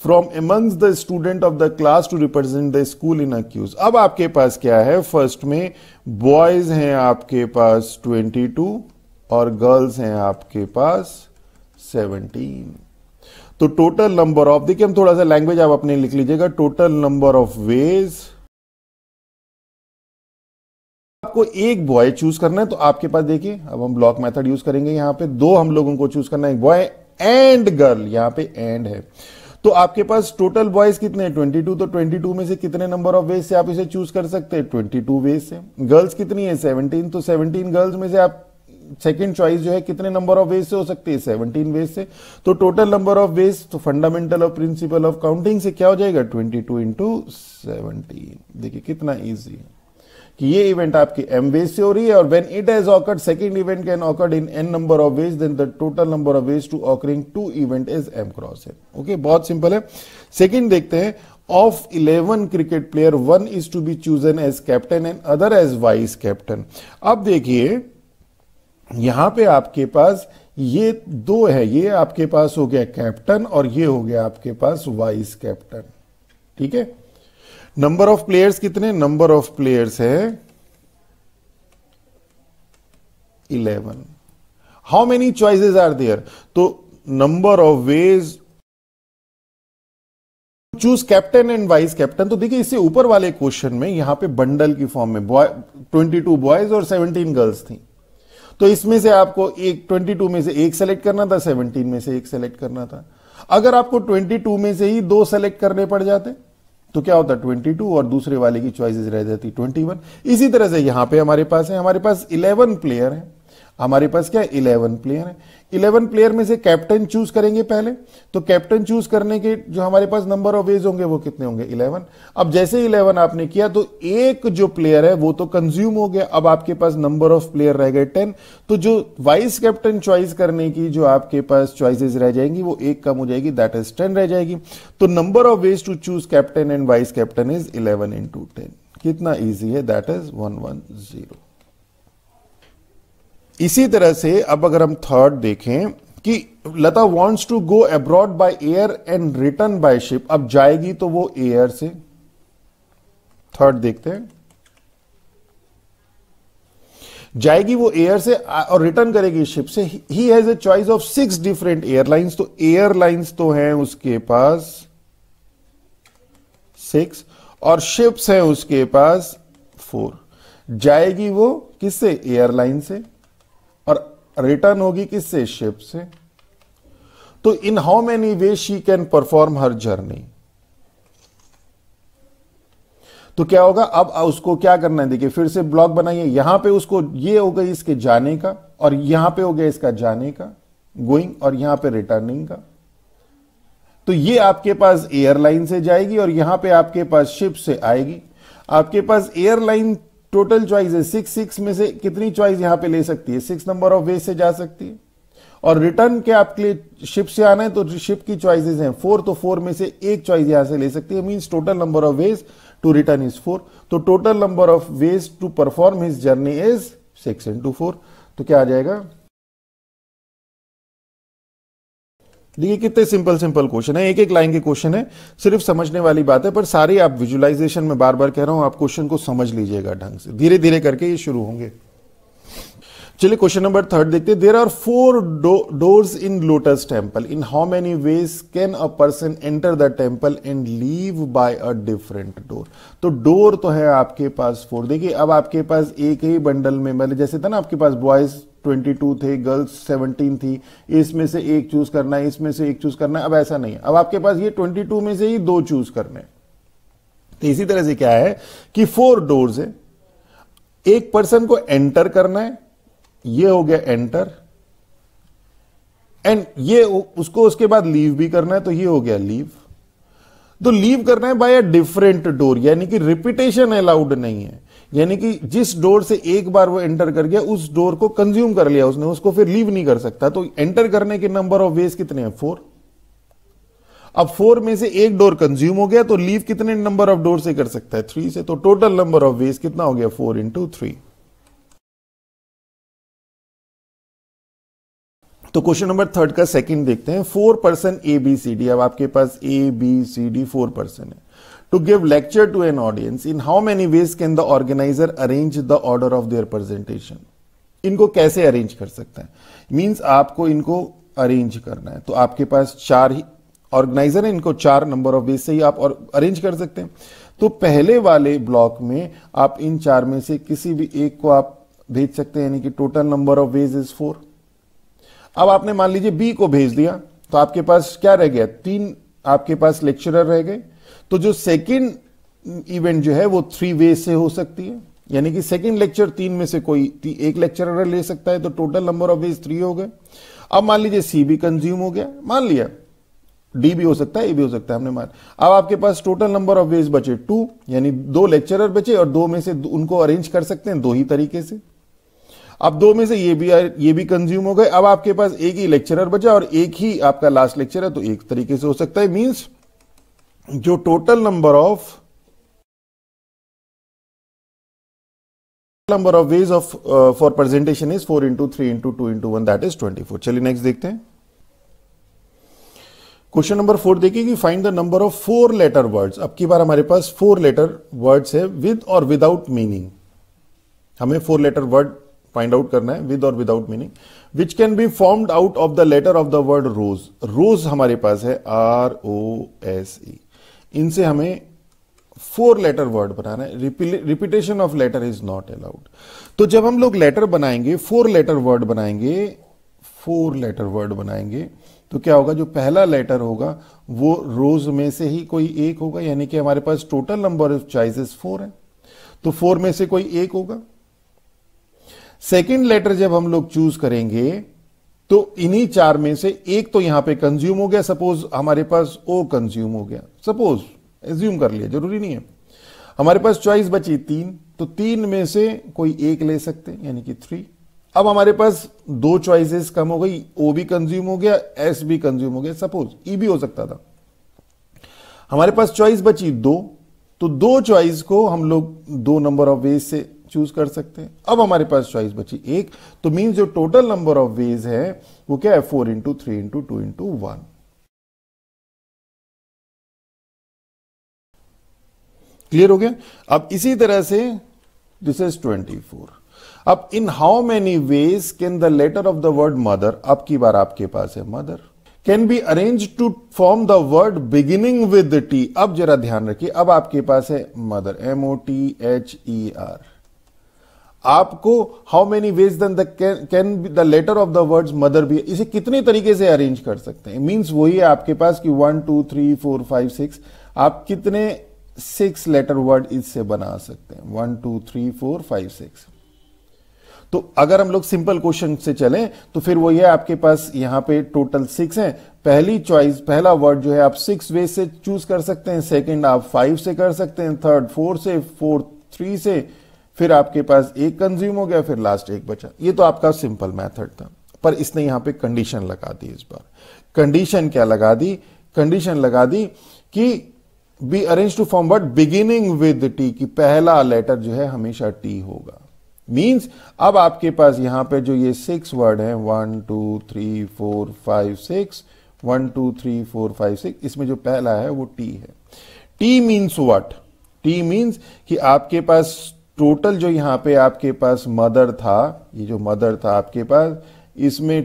A: from amongst the student of the class to represent the school in a quiz अब आपके पास क्या है first में boys हैं आपके पास twenty two और गर्ल्स हैं आपके पास 17 तो टोटल नंबर ऑफ देखिए हम थोड़ा सा लैंग्वेज आप अपने लिख लीजिएगा टोटल नंबर ऑफ वेज आपको एक बॉय चूज करना है तो आपके पास देखिए अब हम ब्लॉक मेथड यूज करेंगे यहां पे दो हम लोगों को चूज करना है बॉय एंड गर्ल यहां पे एंड है तो आपके पास टोटल बॉयज कितने हैं 22 तो 22 में से कितने नंबर ऑफ वेज से आप इसे चूज कर सकते हैं 22 वेज से गर्ल्स कितनी है 17 तो 17 गर्ल्स में से आप सेकेंड चॉइस जो है कितने नंबर ऑफ वेज से हो सकती है सेवनटीन वेज से तो टोटल नंबर ऑफ वेज तो fundamental of principle of counting से क्या हो जाएगा ट्वेंटी टू इंटू सेवनटीन देखिए कितना ईजी है कि ये इवेंट आपकी एम वेज से हो रही है और when it has occurred second event can occurred in n number of ways then the total number of ways to occurring two event is m cross n okay बहुत simple है second देखते हैं of eleven cricket player one is to be chosen as captain and other as vice captain अब देखिए यहां पे आपके पास ये दो है ये आपके पास हो गया कैप्टन और ये हो गया आपके पास वाइस कैप्टन ठीक है नंबर ऑफ प्लेयर्स कितने नंबर ऑफ प्लेयर्स है eleven how many choices are there तो number of ways choose captain and vice captain तो देखिए इससे ऊपर वाले क्वेश्चन में यहां पे बंडल की फॉर्म में बॉय टू बॉयज और सेवनटीन गर्ल्स थी तो इसमें से आपको एक 22 में से एक सेलेक्ट करना था 17 में से एक सेलेक्ट करना था अगर आपको 22 में से ही दो सेलेक्ट करने पड़ जाते तो क्या होता 22 और दूसरे वाले की चॉइसेस रह जाती 21 इसी तरह से यहां पे हमारे पास है हमारे पास 11 प्लेयर हैं हमारे पास क्या इलेवन प्लेयर है इलेवन प्लेयर में से कैप्टन चूज करेंगे पहले तो कैप्टन चूज करने के जो हमारे पास नंबर ऑफ वेज होंगे वो कितने होंगे इलेवन अब जैसे इलेवन आपने किया तो एक जो प्लेयर है वो तो कंज्यूम हो गया अब आपके पास नंबर ऑफ प्लेयर रह गए टेन तो जो वाइस कैप्टन चॉइस करने की जो आपके पास चॉइसेस रह जाएंगी वो एक कम हो जाएगी दैट इज टेन रह जाएगी तो number of ways to choose captain and vice captain is eleven into ten कितना ईजी है that is one one zero इसी तरह से अब अगर हम थर्ड देखें कि Lata wants to go abroad by air and return by ship अब जाएगी तो वो एयर से थर्ड देखते हैं जाएगी वो एयर से और रिटर्न करेगी शिप से ही has a choice of six different airlines तो एयरलाइंस तो हैं उसके पास सिक्स और शिप्स हैं उसके पास फोर जाएगी वो किससे एयरलाइन से रिटर्न होगी किससे शिप से तो in how many way she can perform her journey तो क्या होगा अब उसको क्या करना है देखिए फिर से ब्लॉक बनाइए यहां पे उसको ये हो गई इसके जाने का और यहां पे हो गया इसका जाने का गोइंग और यहां पे रिटर्निंग का तो ये आपके पास एयरलाइन से जाएगी और यहां पे आपके पास शिप से आएगी आपके पास एयरलाइन टोटल चॉइस है सिक्स सिक्स में से कितनी चॉइस यहां पे ले सकती है सिक्स नंबर ऑफ वे से जा सकती है और रिटर्न के आपके लिए शिप से आना है तो शिप की चॉइसेस हैं फोर तो फोर में से एक चॉइस यहां से ले सकती है means total number of ways to return is four तो total number of ways to perform his journey is six into four तो क्या आ जाएगा देखिए कितने सिंपल सिंपल क्वेश्चन है एक एक लाइन के क्वेश्चन है सिर्फ समझने वाली बात है पर सारी आप विजुलाइजेशन में बार बार कह रहा हूं आप क्वेश्चन को समझ लीजिएगा ढंग से धीरे धीरे करके ये शुरू होंगे चलिए क्वेश्चन नंबर थर्ड देखते there are four doors in Lotus Temple in how many ways can a person enter the temple and leave by a different door तो डोर तो है आपके पास फोर देखिए अब आपके पास एक ही बंडल में मतलब जैसे था ना आपके पास बॉयज 22 थे गर्ल्स 17 थी इसमें से एक चूज करना है इसमें से एक चूज करना है अब ऐसा नहीं है अब आपके पास ये 22 में से ही दो चूज करने तो इसी तरह से क्या है कि फोर डोर्स है एक पर्सन को एंटर करना है ये हो गया एंटर एंड ये उसको उसके बाद लीव भी करना है तो ये हो गया लीव तो लीव करना है बाय अ डिफरेंट डोर यानी कि रिपीटेशन अलाउड नहीं है यानी कि जिस डोर से एक बार वो एंटर कर गया उस डोर को कंज्यूम कर लिया उसने उसको फिर लीव नहीं कर सकता तो एंटर करने के नंबर ऑफ वेज कितने हैं फोर अब फोर में से एक डोर कंज्यूम हो गया तो लीव कितने नंबर ऑफ डोर से कर सकता है थ्री से तो टोटल नंबर ऑफ वेज कितना हो गया फोर इंटू थ्री तो क्वेश्चन नंबर थर्ड का सेकंड देखते हैं four person A B C D अब आपके पास A B C D four person है to give lecture to an audience in how many ways can the organiser arrange the order of their presentation इनको कैसे arrange कर सकता है means आपको इनको अरेंज करना है तो आपके पास चार ही ऑर्गेनाइजर है इनको चार नंबर ऑफ वेज से ही आप अरेंज कर सकते हैं तो पहले वाले ब्लॉक में आप इन चार में से किसी भी एक को आप भेज सकते हैं यानी कि total number of ways is four अब आपने मान लीजिए बी को भेज दिया तो आपके पास क्या रह गया तीन आपके पास लेक्चरर रह गए तो जो सेकंड इवेंट जो है वो थ्री वे से हो सकती है यानी कि सेकंड लेक्चर तीन में से कोई एक लेक्चरर ले सकता है तो total number of ways three हो गए अब मान लीजिए सी भी कंज्यूम हो गया मान लिया डी भी हो सकता है ए भी हो सकता है हमने मान अब आपके पास टोटल नंबर ऑफ वेज बचे टू यानी दो लेक्चरर बचे और दो में से उनको अरेंज कर सकते हैं दो ही तरीके से अब दो में से ये भी ये भी कंज्यूम हो गए अब आपके पास एक ही लेक्चरर बचा और एक ही आपका लास्ट लेक्चर है तो एक तरीके से हो सकता है मींस जो total number of number of ways of for presentation is four into three into two into one that is twenty four चलिए नेक्स्ट देखते हैं क्वेश्चन नंबर फोर देखिए कि find the number of four letter words अब की बार हमारे पास फोर लेटर वर्ड्स है विद और विदाउट मीनिंग हमें four letter word find out करना है विद और without meaning which can be formed out of the letter of the word rose rose हमारे पास है आर ओ एस ई इनसे हमें फोर लेटर वर्ड बनाना है repetition of letter is not allowed तो जब हम लोग लेटर बनाएंगे फोर लेटर वर्ड बनाएंगे फोर लेटर वर्ड बनाएंगे तो क्या होगा जो पहला लेटर होगा वो रोज में से ही कोई एक होगा यानी कि हमारे पास total number of choices four है तो फोर में से कोई एक होगा सेकेंड लेटर जब हम लोग चूज करेंगे तो इन्हीं चार में से एक तो यहां पे कंज्यूम हो गया सपोज हमारे पास ओ कंज्यूम हो गया सपोज एज्यूम कर लिया जरूरी नहीं है हमारे पास चॉइस बची तीन तो तीन में से कोई एक ले सकते यानी कि थ्री अब हमारे पास दो चॉइसेस कम हो गई ओ भी कंज्यूम हो गया एस भी कंज्यूम हो गया सपोज ई e भी हो सकता था हमारे पास चॉइस बची दो तो दो चॉइस को हम लोग दो नंबर ऑफ वेज से चूज कर सकते हैं अब हमारे पास चॉइस बची एक तो मीन्स जो टोटल नंबर ऑफ वेज है वो क्या है four into three into two into one clear हो गया अब इसी तरह से दिस इज ट्वेंटी फोर अब in how many ways can the letter of the word mother अब की बार आपके पास है mother can be arrange to form the word beginning with T अब जरा ध्यान रखिए अब आपके पास है mother M O T H E R आपको how many ways then the can the letter of the words mother भी इसे कितने तरीके से अरेंज कर सकते हैं मीन्स वही है आपके पास कि one two three four five six आप कितने सिक्स लेटर वर्ड इससे बना सकते हैं one two three four five six तो अगर हम लोग सिंपल क्वेश्चन से चलें तो फिर वो ये आपके पास यहां पे टोटल सिक्स हैं पहली चॉइस पहला वर्ड जो है आप सिक्स वे से चूज कर सकते हैं सेकंड आप फाइव से कर सकते हैं थर्ड फोर से फोर्थ थ्री से फिर आपके पास एक कंज्यूम हो गया फिर लास्ट एक बचा ये तो आपका सिंपल मेथड था पर इसने यहां पे कंडीशन लगा दी इस बार कंडीशन क्या लगा दी कंडीशन लगा दी कि be arrange to form what beginning with T की पहला लेटर जो है हमेशा टी होगा मीन्स अब आपके पास यहां पे जो ये सिक्स वर्ड है one two three four five six one two three four five six इसमें जो पहला है वो टी है T means what T means कि आपके पास टोटल जो यहाँ पे आपके पास मदर था ये जो मदर था आपके पास इसमें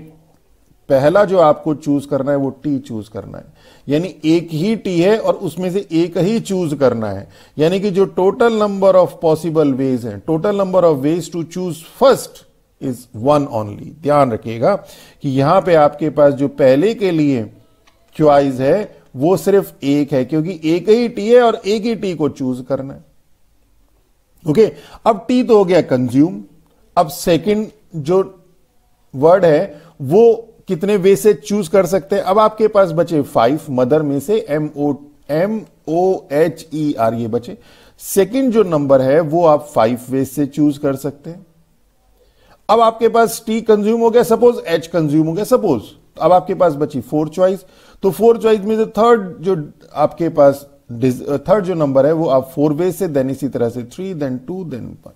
A: पहला जो आपको चूज करना है वो टी चूज करना है यानी एक ही टी है और उसमें से एक ही चूज करना है यानी कि जो total number of possible ways हैं total number of ways to choose first is one only ध्यान रखिएगा कि यहां पे आपके पास जो पहले के लिए च्वाइस है वो सिर्फ एक है क्योंकि एक ही टी है और एक ही टी को चूज करना है ओके अब टी तो हो गया कंज्यूम अब सेकंड जो वर्ड है वो कितने वे से चूज कर सकते हैं अब आपके पास बचे फाइव मदर में से M O M O H E R ये बचे सेकंड जो नंबर है वो आप फाइव वे से चूज कर सकते हैं अब आपके पास टी कंज्यूम हो गया सपोज एच कंज्यूम हो गया सपोज अब आपके पास बची फोर चॉइस तो फोर चॉइस में से थर्ड जो आपके पास थर्ड जो नंबर है वो आप फोर वे से देन इसी तरह से three then two then one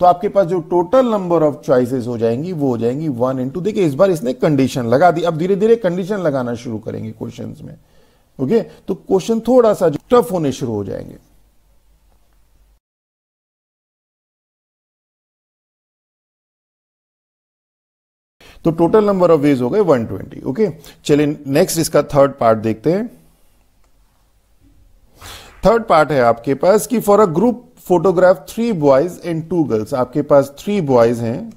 A: तो आपके पास जो टोटल नंबर ऑफ चॉइसेस हो जाएंगी वो हो जाएंगी वन इंटू देखिए इस बार इसने कंडीशन लगा दी अब धीरे धीरे कंडीशन लगाना शुरू करेंगे क्वेश्चन में ओके तो क्वेश्चन थोड़ा सा टफ होने शुरू हो जाएंगे तो टोटल नंबर ऑफ वेज हो गए 120 ओके चलिए नेक्स्ट इसका थर्ड पार्ट देखते हैं थर्ड पार्ट है आपके पास कि for a group photograph three boys and two girls आपके पास थ्री बॉयज हैं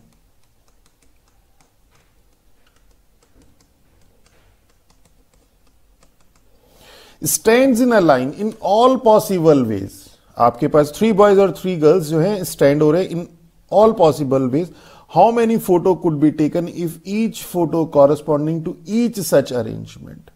A: stand in a line in all possible ways आपके पास थ्री बॉयज और थ्री गर्ल्स जो है स्टैंड हो रहे in all possible ways how many photo could be taken if each photo corresponding to each such arrangement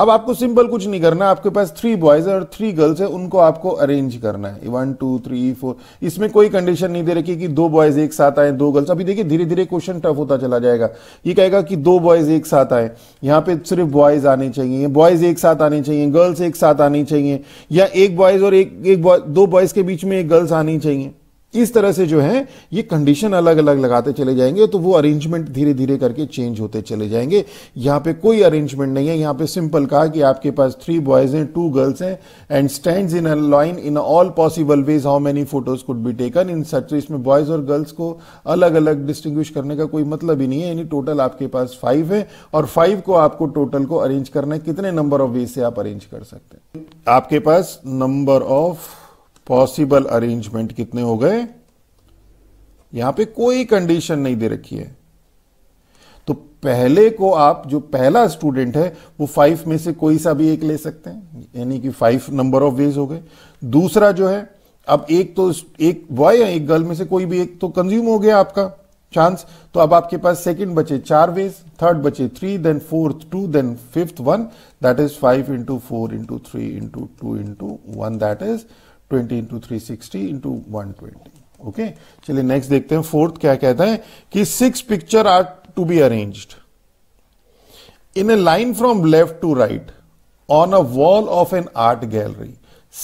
A: अब आपको simple कुछ नहीं करना आपके पास थ्री बॉयज और थ्री गर्ल्स है उनको आपको अरेंज करना है वन टू थ्री फोर इसमें कोई कंडीशन नहीं दे रखी कि दो बॉयज एक साथ आए दो गर्ल्स अभी देखिए धीरे धीरे क्वेश्चन टफ होता चला जाएगा ये कहेगा कि दो बॉयज एक साथ आए यहाँ पे सिर्फ बॉयज आने चाहिए बॉयज एक साथ आने चाहिए गर्ल्स एक साथ आनी चाहिए या एक बॉयज और एक, एक बॉय दो बॉयज के बीच में एक गर्ल्स आनी चाहिए इस तरह से जो है ये कंडीशन अलग अलग लगाते चले जाएंगे तो वो अरेंजमेंट धीरे धीरे करके चेंज होते चले जाएंगे यहाँ पे कोई अरेंजमेंट नहीं है यहाँ पे सिंपल कहा कि आपके पास थ्री बॉयज हैं टू गर्ल्स हैं and stand in a line in all possible ways how many photos could be taken in such इसमें बॉयज और गर्ल्स को अलग अलग डिस्टिंग्विश करने का कोई मतलब ही नहीं है यानी टोटल आपके पास फाइव है और फाइव को आपको टोटल को अरेंज करना है कितने नंबर ऑफ वेज से आप अरेंज कर सकते हैं आपके पास नंबर ऑफ पॉसिबल अरेंजमेंट कितने हो गए यहां पे कोई कंडीशन नहीं दे रखी है तो पहले को आप जो पहला स्टूडेंट है वो फाइव में से कोई सा भी एक ले सकते हैं यानी कि फाइव नंबर ऑफ वेज हो गए दूसरा जो है अब एक तो एक बॉय या एक गर्ल में से कोई भी एक तो कंज्यूम हो गया आपका चांस तो अब आपके पास सेकंड बचे चार वेज थर्ड बचे three then fourth two then fifth one that is five into four into three into two into one that is twenty into three sixty into one twenty okay चलिए next देखते हैं fourth क्या कहता है कि six picture are to be arrange in a line from left to right on a wall of an art gallery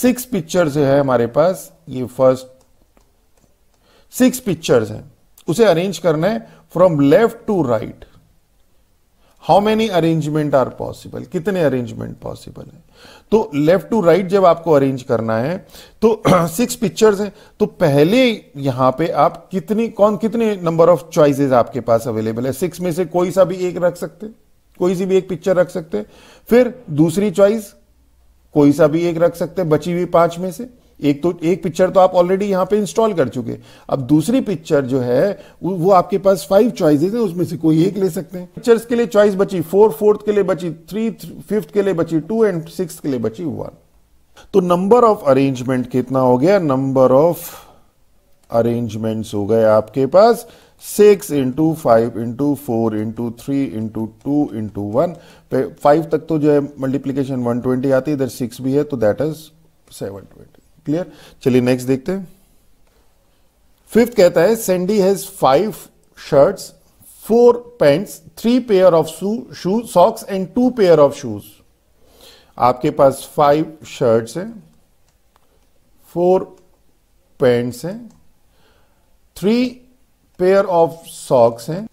A: six pictures है हमारे पास ये फर्स्ट सिक्स पिक्चर्स हैं उसे अरेंज करना है from left to right how many arrangement are possible कितने arrangement possible है तो लेफ्ट टू राइट जब आपको अरेंज करना है तो सिक्स [clears throat] पिक्चर्स हैं तो पहले यहां पे आप कितनी कौन कितने नंबर ऑफ चॉइसेस आपके पास अवेलेबल है सिक्स में से कोई सा भी एक रख सकते कोई सी भी एक पिक्चर रख सकते फिर दूसरी चॉइस कोई सा भी एक रख सकते बची हुई पांच में से एक तो एक पिक्चर तो आप ऑलरेडी यहां पे इंस्टॉल कर चुके अब दूसरी पिक्चर जो है वो आपके पास फाइव चॉइसेस है उसमें से कोई एक ले सकते हैं पिक्चर्स के लिए चॉइस बची फोर फोर्थ के लिए बची थ्री फिफ्थ के लिए बची टू एंड सिक्स के लिए बची वन तो नंबर ऑफ अरेंजमेंट कितना हो गया नंबर ऑफ अरेंजमेंट्स हो गए आपके पास six into five into four into three into two into one five तक तो जो है मल्टीप्लीकेशन वन ट्वेंटी आती है इधर सिक्स भी है तो that is seven twenty clear चलिए नेक्स्ट देखते हैं फिफ्थ कहता है Sandy has five shirts four pants three pair of shoe socks and two pair of shoes आपके पास फाइव शर्ट्स हैं फोर पैंट्स हैं थ्री पेयर ऑफ सॉक्स हैं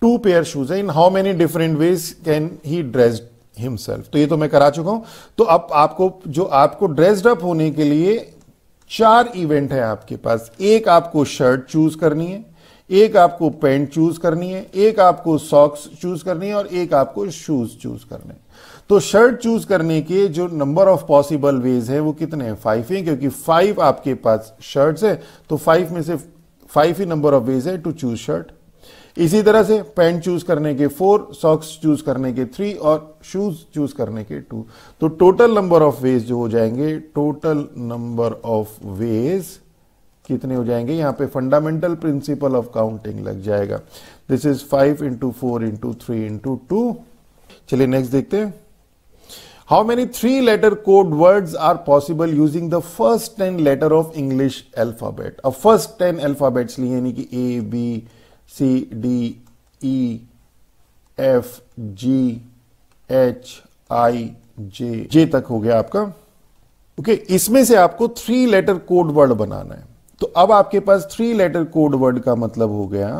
A: टू पेयर शूज है in how many different ways can he dress himself तो ये तो मैं करा चुका हूं तो अब आपको जो आपको ड्रेस्ड अप होने के लिए चार इवेंट है आपके पास एक आपको शर्ट चूज करनी है एक आपको पैंट चूज करनी है एक आपको सॉक्स चूज करनी है और एक आपको शूज चूज करने तो शर्ट चूज करने के जो नंबर ऑफ पॉसिबल वेज है वो कितने हैं फाइव है क्योंकि फाइव आपके पास शर्ट्स है तो फाइव में से फाइव ही नंबर ऑफ वेज है टू चूज शर्ट इसी तरह से पैंट चूज करने के फोर सॉक्स चूज करने के थ्री और शूज चूज करने के टू तो टोटल नंबर ऑफ वेज जो हो जाएंगे टोटल नंबर ऑफ वेज कितने हो जाएंगे यहां पे फंडामेंटल प्रिंसिपल ऑफ काउंटिंग लग जाएगा this is five into four into three into two चलिए नेक्स्ट देखते हैं how many three letter code words are possible using the first ten letter of English alphabet अब फर्स्ट टेन एल्फाबेट्स लिए यानी कि A B C D E F G H I J J तक हो गया आपका ओके okay, इसमें से आपको थ्री लेटर कोड वर्ड बनाना है तो अब आपके पास थ्री लेटर कोड वर्ड का मतलब हो गया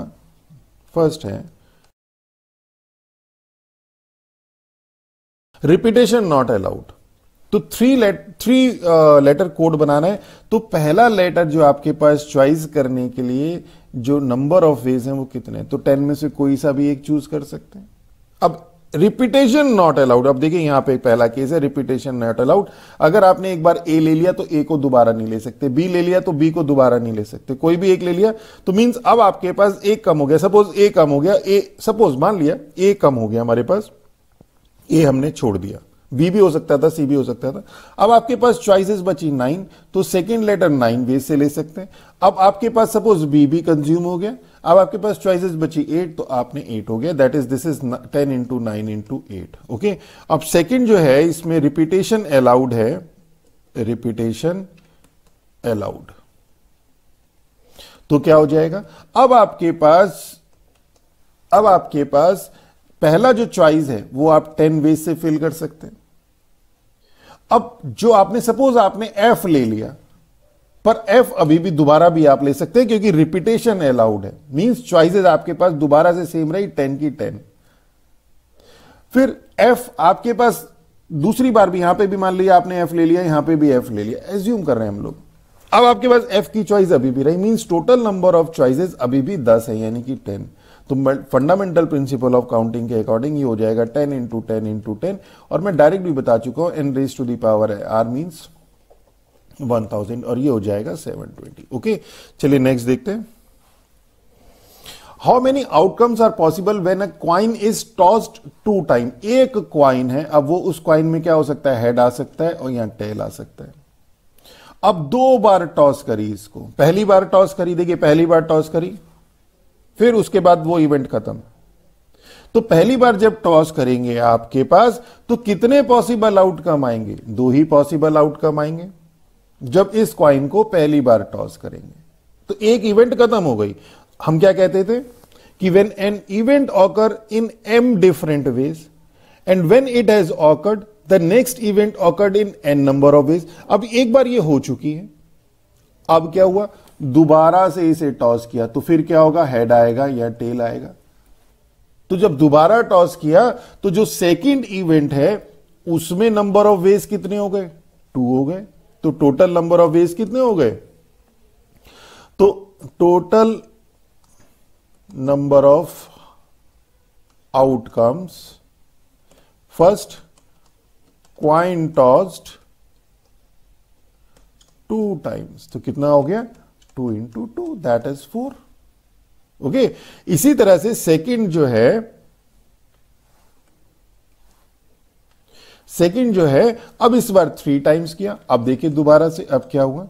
A: फर्स्ट है रिपीटेशन नॉट अलाउड तो three let three letter code बनाना है तो पहला लेटर जो आपके पास चॉइस करने के लिए जो नंबर ऑफ वेज हैं वो कितने तो टेन में से कोई सा भी एक चूज कर सकते हैं अब रिपीटेशन नॉट अलाउड अब देखिए यहां पे पहला केस है रिपीटेशन नॉट अलाउड अगर आपने एक बार ए ले लिया तो ए को दोबारा नहीं ले सकते बी ले लिया तो बी को दोबारा नहीं ले सकते कोई भी एक ले लिया तो मींस अब आपके पास ए कम हो गया सपोज ए कम हो गया ए सपोज मान लिया ए कम हो गया हमारे पास ए हमने छोड़ दिया बी भी हो सकता था सी भी हो सकता था अब आपके पास चॉइसेस बची नाइन तो सेकेंड लेटर नाइन वे से ले सकते हैं अब आपके पास सपोज बी भी कंज्यूम हो गया अब आपके पास चॉइसेस बची एट तो आपने एट हो गया that is this is ten into nine into eight okay अब सेकेंड जो है इसमें रिपीटेशन अलाउड है रिपीटेशन अलाउड तो क्या हो जाएगा अब आपके पास अब आपके पास पहला जो चॉइस है वो आप टेन वेज से फिल कर सकते हैं अब जो आपने सपोज आपने एफ ले लिया पर एफ अभी भी दोबारा भी आप ले सकते हैं क्योंकि रिपीटेशन अलाउड है मींस चॉइसेस आपके पास दोबारा से सेम रही टेन की टेन फिर एफ आपके पास दूसरी बार भी यहां पे भी मान लिया आपने एफ ले लिया यहां पे भी एफ ले लिया एज्यूम कर रहे हैं हम लोग अब आपके पास एफ की चॉइस अभी भी रही means total number of choices अभी भी दस है यानी कि टेन तो फंडामेंटल प्रिंसिपल ऑफ काउंटिंग के अकॉर्डिंग ये हो जाएगा ten into ten into ten और मैं डायरेक्ट भी बता चुका हूं n raise to the power है आर मीन्स वन थाउजेंड और ये हो जाएगा सेवन ट्वेंटी ओके चलिए नेक्स्ट देखते हैं how many outcomes are possible when a coin is tossed to time एक क्वाइन है अब वो उस क्वाइन में क्या हो सकता है हेड आ सकता है और यहां टेल आ सकता है अब दो बार टॉस करी इसको पहली बार टॉस करी देखिए पहली बार टॉस करी फिर उसके बाद वो इवेंट खत्म तो पहली बार जब टॉस करेंगे आपके पास तो कितने पॉसिबल आउटकम आएंगे दो ही पॉसिबल आउटकम आएंगे जब इस क्वाइन को पहली बार टॉस करेंगे तो एक इवेंट खत्म हो गई हम क्या कहते थे कि when an event occur in m different ways and when it has occurred the next event occurred in n number of ways अब एक बार ये हो चुकी है अब क्या हुआ दोबारा से इसे टॉस किया तो फिर क्या होगा हेड आएगा या टेल आएगा तो जब दोबारा टॉस किया तो जो सेकंड इवेंट है उसमें नंबर ऑफ वेज कितने हो गए टू हो गए तो टोटल नंबर ऑफ वेज कितने हो गए तो total number of outcomes first coin tossed two times तो कितना हो गया two into two that is four okay इसी तरह से सेकंड जो है सेकंड जो है अब इस बार थ्री टाइम्स किया अब देखिए दोबारा से अब क्या हुआ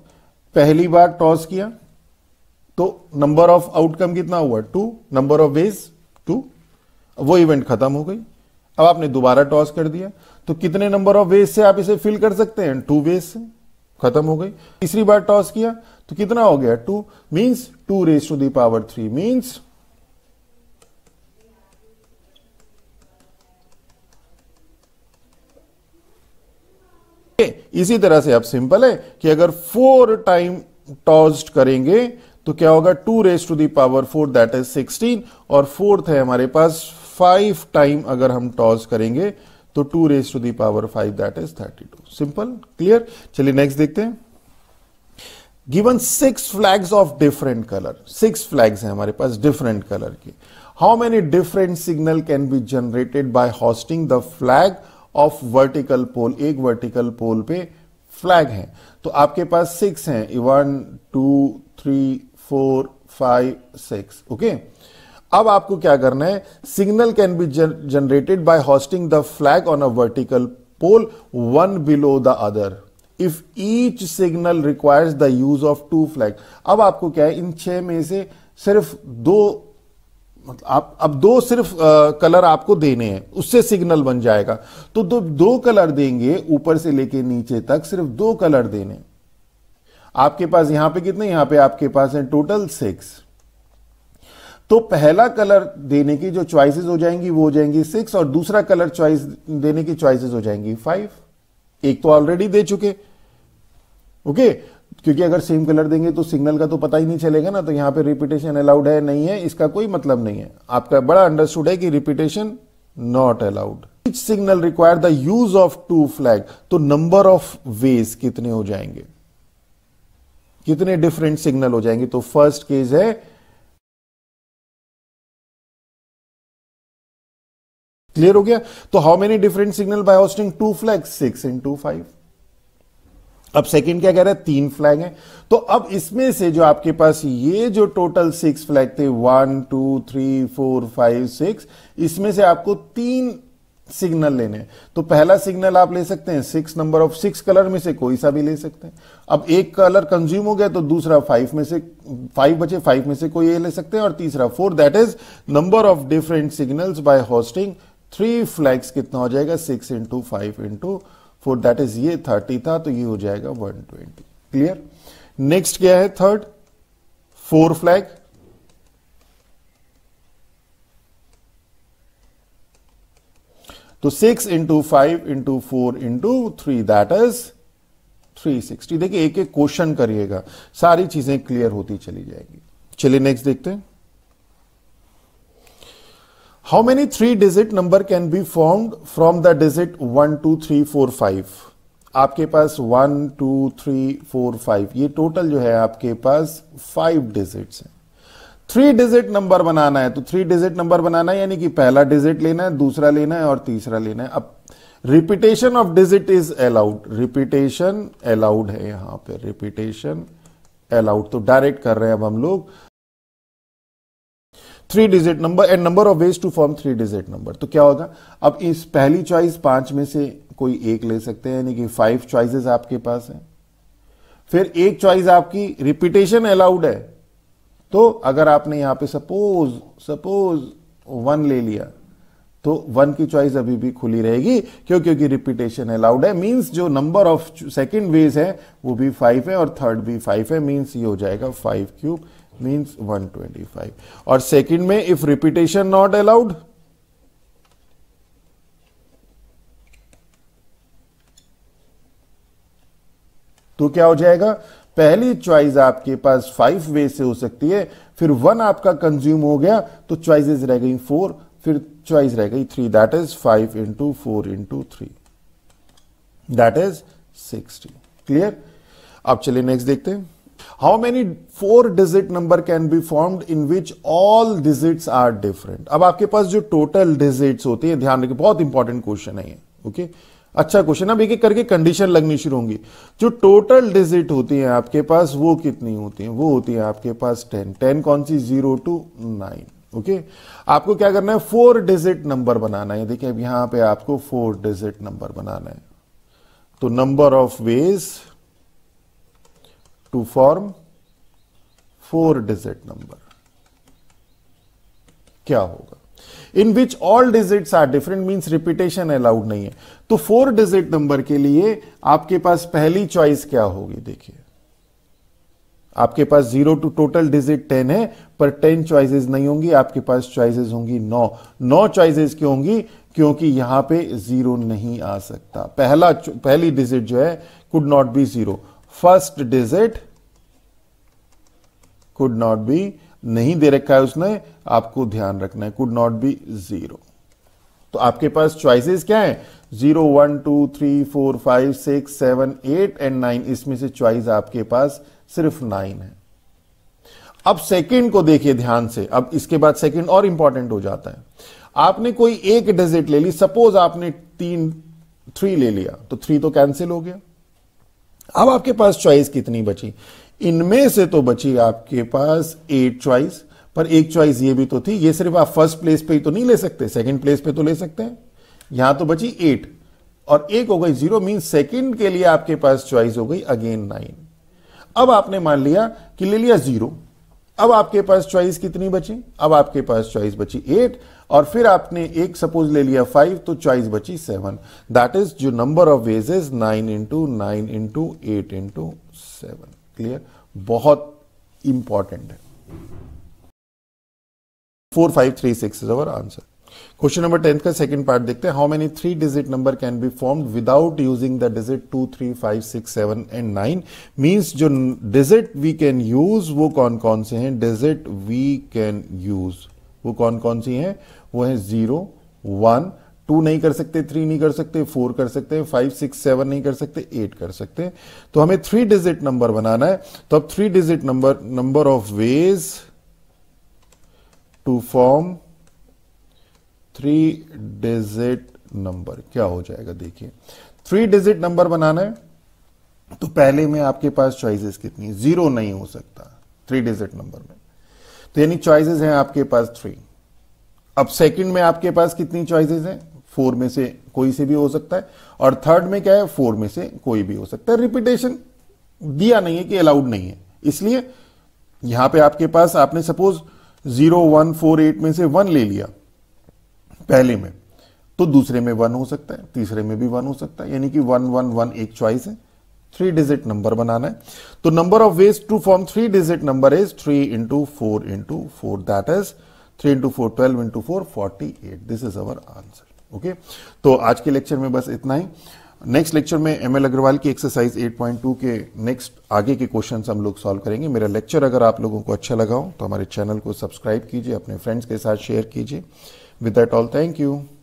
A: पहली बार टॉस किया तो नंबर ऑफ आउटकम कितना हुआ two number of ways two वो इवेंट खत्म हो गई अब आपने दोबारा टॉस कर दिया तो कितने नंबर ऑफ वेज से आप इसे फिल कर सकते हैं टू वेज से खत्म हो गई तीसरी बार टॉस किया तो कितना हो गया two means two raise to the power three means इसी तरह से अब सिंपल है कि अगर फोर टाइम टॉस्ट करेंगे तो क्या होगा two raise to the power four that is sixteen और फोर्थ है हमारे पास फाइव टाइम अगर हम टॉस करेंगे तो two raise to the power five that is thirty two simple clear चलिए नेक्स्ट देखते हैं given six flags of different colour six flags हैं हमारे पास डिफरेंट कलर के how many different signal can be generated by hoisting the flag of vertical pole एक vertical pole पे flag है तो आपके पास सिक्स हैं one two three four five six okay अब आपको क्या करना है signal can be generated by hoisting the flag on a vertical pole one below the other if each signal requires the use of two flag अब आपको क्या है इन छह में से सिर्फ दो मतलब आप अब दो सिर्फ आ, कलर आपको देने हैं उससे सिग्नल बन जाएगा तो दो दो कलर देंगे ऊपर से लेके नीचे तक सिर्फ दो कलर देने आपके पास यहां पे कितने यहां पे आपके पास है टोटल सिक्स तो पहला कलर देने की जो चॉइसेस हो जाएंगी वो हो जाएंगी सिक्स और दूसरा कलर चॉइस देने की चॉइसेस हो जाएंगी फाइव एक तो ऑलरेडी दे चुके ओके क्योंकि अगर सेम कलर देंगे तो सिग्नल का तो पता ही नहीं चलेगा ना तो यहां पे रिपीटेशन अलाउड है नहीं है इसका कोई मतलब नहीं है आपका बड़ा अंडरस्टूड है कि repetition not allowed each signal require the use of two flag तो नंबर ऑफ वेज कितने हो जाएंगे कितने डिफरेंट सिग्नल हो जाएंगे तो फर्स्ट केज है क्लियर हो गया तो how many different signal by hoisting two flag six into five अब सेकंड क्या कह रहा है तीन फ्लैग हैं तो अब इसमें से जो आपके पास ये जो टोटल सिक्स फ्लैग थे one two three four five six इसमें से आपको तीन सिग्नल लेने हैं तो पहला सिग्नल आप ले सकते हैं six number of six colour में से कोई सा भी ले सकते हैं अब एक कलर कंज्यूम हो गया तो दूसरा फाइव में से फाइव बचे फाइव में से कोई ये ले सकते हैं और तीसरा four that is number of different signals by hoisting three flags कितना हो जाएगा six into five into four that is ये थर्टी था तो ये हो जाएगा वन ट्वेंटी क्लियर नेक्स्ट क्या है थर्ड फोर फ्लैग तो six into five into four into three that is three sixty देखिए एक एक क्वेश्चन करिएगा सारी चीजें क्लियर होती चली जाएगी चलिए नेक्स्ट देखते हैं how many three digit number can be formed from the digit one two three four five आपके पास one two three four five ये टोटल जो है आपके पास फाइव डिजिट है थ्री डिजिट नंबर बनाना है तो थ्री डिजिट नंबर बनाना है यानी कि पहला डिजिट लेना है दूसरा लेना है और तीसरा लेना है अब repetition of digit is allowed repetition allowed है यहां पे रिपीटेशन अलाउड तो डायरेक्ट कर रहे हैं अब हम लोग three digit number and number of ways to form three digit number तो क्या होगा अब इस पहली चॉइस पांच में से कोई एक ले सकते हैं यानी कि फाइव चॉइसेस आपके पास है फिर एक चॉइस आपकी रिपीटेशन अलाउड है तो अगर आपने यहां पे सपोज सपोज वन ले लिया तो वन की चॉइस अभी भी खुली रहेगी क्यों क्योंकि रिपीटेशन अलाउड है मींस जो नंबर ऑफ सेकंड वेज है वो भी फाइव है और थर्ड भी फाइव है मींस ये हो जाएगा फाइव क्यूब means 125 और सेकंड में इफ रिपीटेशन नॉट अलाउड तो क्या हो जाएगा पहली चॉइस आपके पास फाइव वे से हो सकती है फिर वन आपका कंज्यूम हो गया तो चॉइसेस रह गई फोर फिर चॉइस रह गई three that is five into four into three that is sixty clear आप चलिए नेक्स्ट देखते हैं how many four digit number can be formed in which all digits are different अब आपके पास जो टोटल डिजिट्स होती है ध्यान रखिए बहुत इंपॉर्टेंट क्वेश्चन है ये ओके अच्छा क्वेश्चन अब एक एक करके कंडीशन लगनी शुरू होंगी जो टोटल डिजिट होती है आपके पास वो कितनी होती है वो होती है आपके पास टेन टेन कौन सी जीरो टू नाइन ओके आपको क्या करना है फोर डिजिट नंबर बनाना है देखिए अब यहां पे आपको फोर डिजिट नंबर बनाना है तो number of ways to form four digit number क्या होगा in which all digits are different mean repetition allowed नहीं है तो फोर डिजिट नंबर के लिए आपके पास पहली चॉइस क्या होगी देखिए आपके पास zero to total digit ten है पर टेन चॉइसेस नहीं होंगी आपके पास चॉइसेस होंगी नौ नौ चॉइसेस क्यों होंगी क्योंकि यहां पे जीरो नहीं आ सकता पहला पहली डिजिट जो है could not be zero first digit could not be नहीं दे रखा है उसने आपको ध्यान रखना है कुड नॉट बी जीरो तो आपके पास चॉइसेस क्या है zero one two three four five six seven eight and nine इसमें से चॉइस आपके पास सिर्फ नाइन है अब सेकंड को देखिए ध्यान से अब इसके बाद सेकंड और इंपॉर्टेंट हो जाता है आपने कोई एक डिजिट ले ली सपोज आपने तीन थ्री ले लिया तो थ्री तो कैंसिल हो गया अब आपके पास चॉइस कितनी बची इनमें से तो बची आपके पास एट चॉइस पर एक चॉइस ये भी तो थी ये सिर्फ आप फर्स्ट प्लेस पे ही तो नहीं ले सकते सेकंड प्लेस पे तो ले सकते हैं यहां तो बची एट और एक हो गई जीरो मीन सेकंड के लिए आपके पास चॉइस हो गई अगेन नाइन अब आपने मान लिया कि ले लिया जीरो अब आपके पास चॉइस कितनी बची अब आपके पास चॉइस बची एट और फिर आपने एक सपोज ले लिया फाइव तो चॉइस बची सेवन दैट इज जो number of ways is nine into nine into eight into seven clear बहुत इंपॉर्टेंट है four five three six is our answer question number tenth का सेकंड पार्ट देखते हैं how many three digit number can be form without using the digit two three five six seven and nine means जो digit we can use वो कौन कौन से हैं digit we can use वो कौन कौन सी हैं वो है जीरो वन टू नहीं कर सकते थ्री नहीं कर सकते फोर कर सकते फाइव सिक्स सेवन नहीं कर सकते एट कर सकते तो हमें थ्री डिजिट नंबर बनाना है तो अब three digit number number of ways to form three digit number क्या हो जाएगा देखिए थ्री डिजिट नंबर बनाना है तो पहले में आपके पास चॉइसेस कितनी जीरो नहीं हो सकता थ्री डिजिट नंबर में तो यानी चॉइसेस हैं आपके पास थ्री अब सेकंड में आपके पास कितनी चॉइसेस हैं फोर में से कोई से भी हो सकता है और थर्ड में क्या है फोर में से कोई भी हो सकता है रिपीटेशन दिया नहीं है कि अलाउड नहीं है इसलिए यहां पे आपके पास आपने suppose zero one four eight में से वन ले लिया पहले में तो दूसरे में वन हो सकता है तीसरे में भी वन हो सकता है यानी कि वन वन वन एक चॉइस है थ्री डिजिट नंबर बनाना है तो number of ways to form three digit number is three into four into four that is three into four twelve into four forty eight this is our answer okay तो आज के lecture में बस इतना ही नेक्स्ट लेक्चर में M L Agrawal की exercise 8.2 के नेक्स्ट आगे के क्वेश्चन हम लोग सॉल्व करेंगे मेरा लेक्चर अगर आप लोगों को अच्छा लगा हो तो हमारे चैनल को सब्सक्राइब कीजिए अपने फ्रेंड्स के साथ शेयर कीजिए with that all thank you